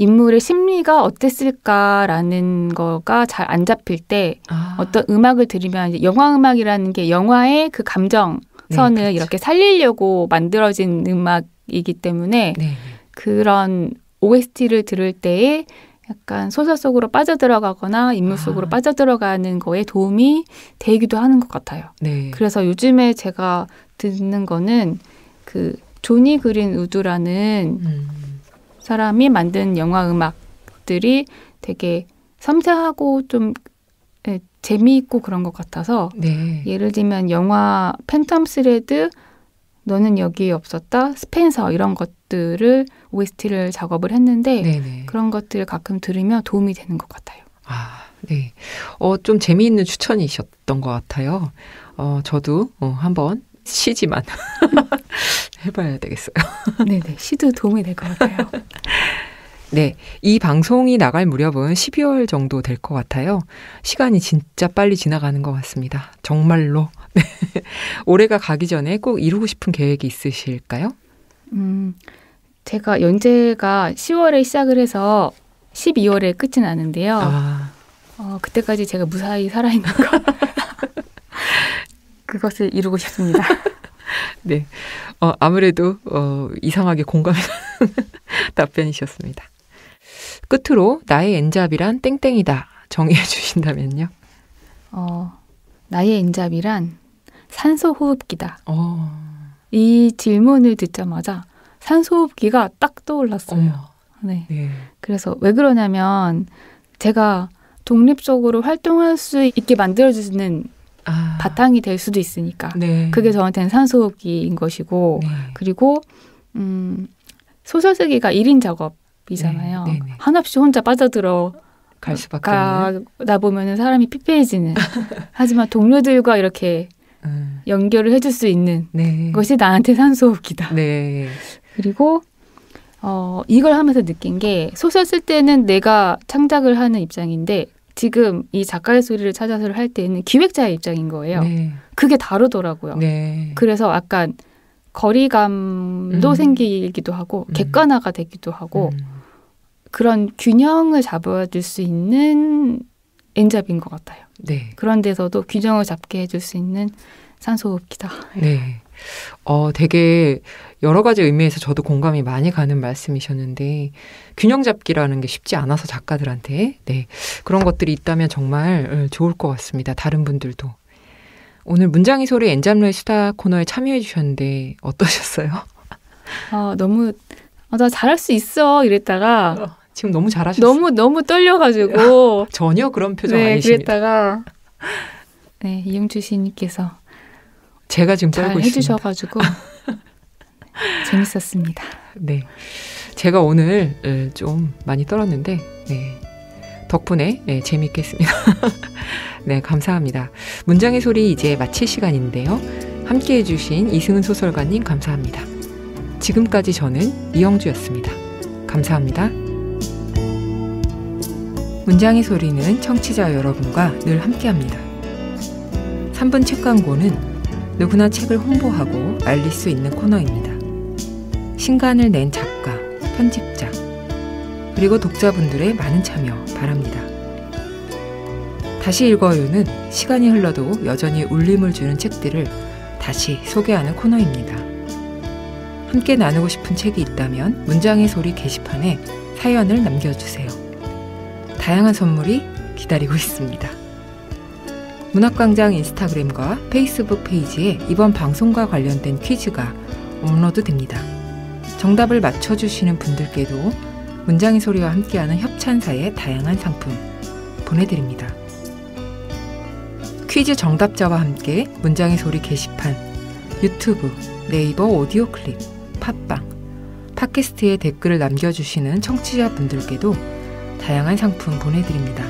인물의 심리가 어땠을까라는 거가 잘 안 잡힐 때 아. 어떤 음악을 들으면 영화 음악이라는 게 영화의 그 감정 선을 네, 그렇죠. 이렇게 살리려고 만들어진 음악이기 때문에 네. 그런 OST를 들을 때에 약간 소설 속으로 빠져들어가거나 인물 아. 속으로 아. 빠져들어가는 거에 도움이 되기도 하는 것 같아요. 네. 그래서 요즘에 제가 듣는 거는 그 조니 그린 우드라는 음. 사람이 만든 영화 음악들이 되게 섬세하고 좀 예, 재미있고 그런 것 같아서 네. 예를 들면 영화 팬텀 스레드 너는 여기에 없었다 스펜서 이런 것들을 OST를 작업을 했는데 네네. 네. 그런 것들을 가끔 들으면 도움이 되는 것 같아요. 아, 네. 어, 좀 재미있는 추천이셨던 것 같아요. 어, 저도 어, 한번 시지만 해봐야 되겠어요. 네네. 시도 도움이 될 것 같아요. 네. 이 방송이 나갈 무렵은 12월 정도 될 것 같아요. 시간이 진짜 빨리 지나가는 것 같습니다. 정말로. 네. 올해가 가기 전에 꼭 이루고 싶은 계획이 있으실까요? 음, 제가 연재가 10월에 시작을 해서 12월에 끝이 나는데요. 아. 어, 그때까지 제가 무사히 살아있는 거. 그것을 이루고 싶습니다. 네. 어, 아무래도 어, 이상하게 공감이 답변이셨습니다. 끝으로 나의 엔잡이란 땡땡이다 정의해 주신다면요. 어, 나의 엔잡이란 산소 호흡기다. 어. 이 질문을 듣자마자 산소 호흡기가 딱 떠올랐어요. 네. 네. 그래서 왜 그러냐면 제가 독립적으로 활동할 수 있게 만들어주는 아. 바탕이 될 수도 있으니까 네. 그게 저한테는 산소호흡기인 것이고 네. 그리고 음, 소설 쓰기가 1인 작업이잖아요. 네, 네, 네. 한없이 혼자 빠져들어 갈 수밖에 가다 보면은 사람이 피폐해지는 하지만 동료들과 이렇게 음. 연결을 해줄 수 있는 네. 것이 나한테 산소호흡기다. 그리고 어, 이걸 하면서 느낀 게 소설 쓸 때는 내가 창작을 하는 입장인데 지금 이 작가의 소리를 찾아서를 할 때는 기획자의 입장인 거예요. 네. 그게 다르더라고요. 네. 그래서 약간 거리감도 음. 생기기도 하고 음. 객관화가 되기도 하고 음. 그런 균형을 잡아줄 수 있는 엔잡인 것 같아요. 네. 그런 데서도 균형을 잡게 해줄 수 있는 산소흡기다. 네. 어, 되게 여러 가지 의미에서 저도 공감이 많이 가는 말씀이셨는데 균형 잡기라는 게 쉽지 않아서 작가들한테 네 그런 것들이 있다면 정말 어, 좋을 것 같습니다. 다른 분들도 오늘 문장이 소리 엔잡러의 수다 코너에 참여해 주셨는데 어떠셨어요? 아 너무 어, 나 잘할 수 있어 이랬다가 어, 지금 너무 잘하셨어요. 너무 너무 떨려가지고 전혀 그런 표정 네, 아니십니다. 그랬다가 네 이용주 씨님께서 제가 지금 잘 떨고 해주셔가지고 재밌었습니다. 네. 제가 오늘 좀 많이 떨었는데, 네. 덕분에 네, 재밌게 했습니다. 네, 감사합니다. 문장의 소리 이제 마칠 시간인데요. 함께 해주신 이승은 소설가님 감사합니다. 지금까지 저는 이영주였습니다. 감사합니다. 문장의 소리는 청취자 여러분과 늘 함께합니다. 3분 책 광고는 누구나 책을 홍보하고 알릴 수 있는 코너입니다. 신간을 낸 작가, 편집자, 그리고 독자분들의 많은 참여 바랍니다. 다시 읽어요는 시간이 흘러도 여전히 울림을 주는 책들을 다시 소개하는 코너입니다. 함께 나누고 싶은 책이 있다면 문장의 소리 게시판에 사연을 남겨주세요. 다양한 선물이 기다리고 있습니다. 문학광장 인스타그램과 페이스북 페이지에 이번 방송과 관련된 퀴즈가 업로드 됩니다. 정답을 맞춰주시는 분들께도 문장의 소리와 함께하는 협찬사의 다양한 상품 보내드립니다. 퀴즈 정답자와 함께 문장의 소리 게시판, 유튜브, 네이버 오디오 클립, 팟빵, 팟캐스트에 댓글을 남겨주시는 청취자분들께도 다양한 상품 보내드립니다.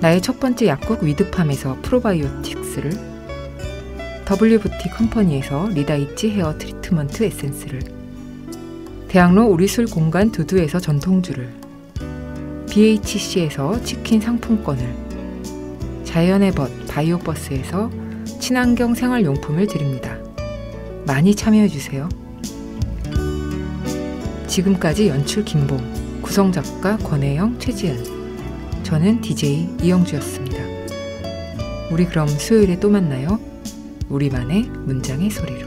나의 첫 번째 약국 위드팜에서 프로바이오틱스를 WBT 컴퍼니에서 리다이치 헤어 트리트먼트 에센스를 대학로 우리술 공간 두두에서 전통주를 BHC에서 치킨 상품권을 자연의 벗 바이오버스에서 친환경 생활용품을 드립니다. 많이 참여해주세요. 지금까지 연출 김봉, 구성작가 권혜영, 최지은 저는 DJ 이영주였습니다. 우리 그럼 수요일에 또 만나요. 우리만의 문장의 소리로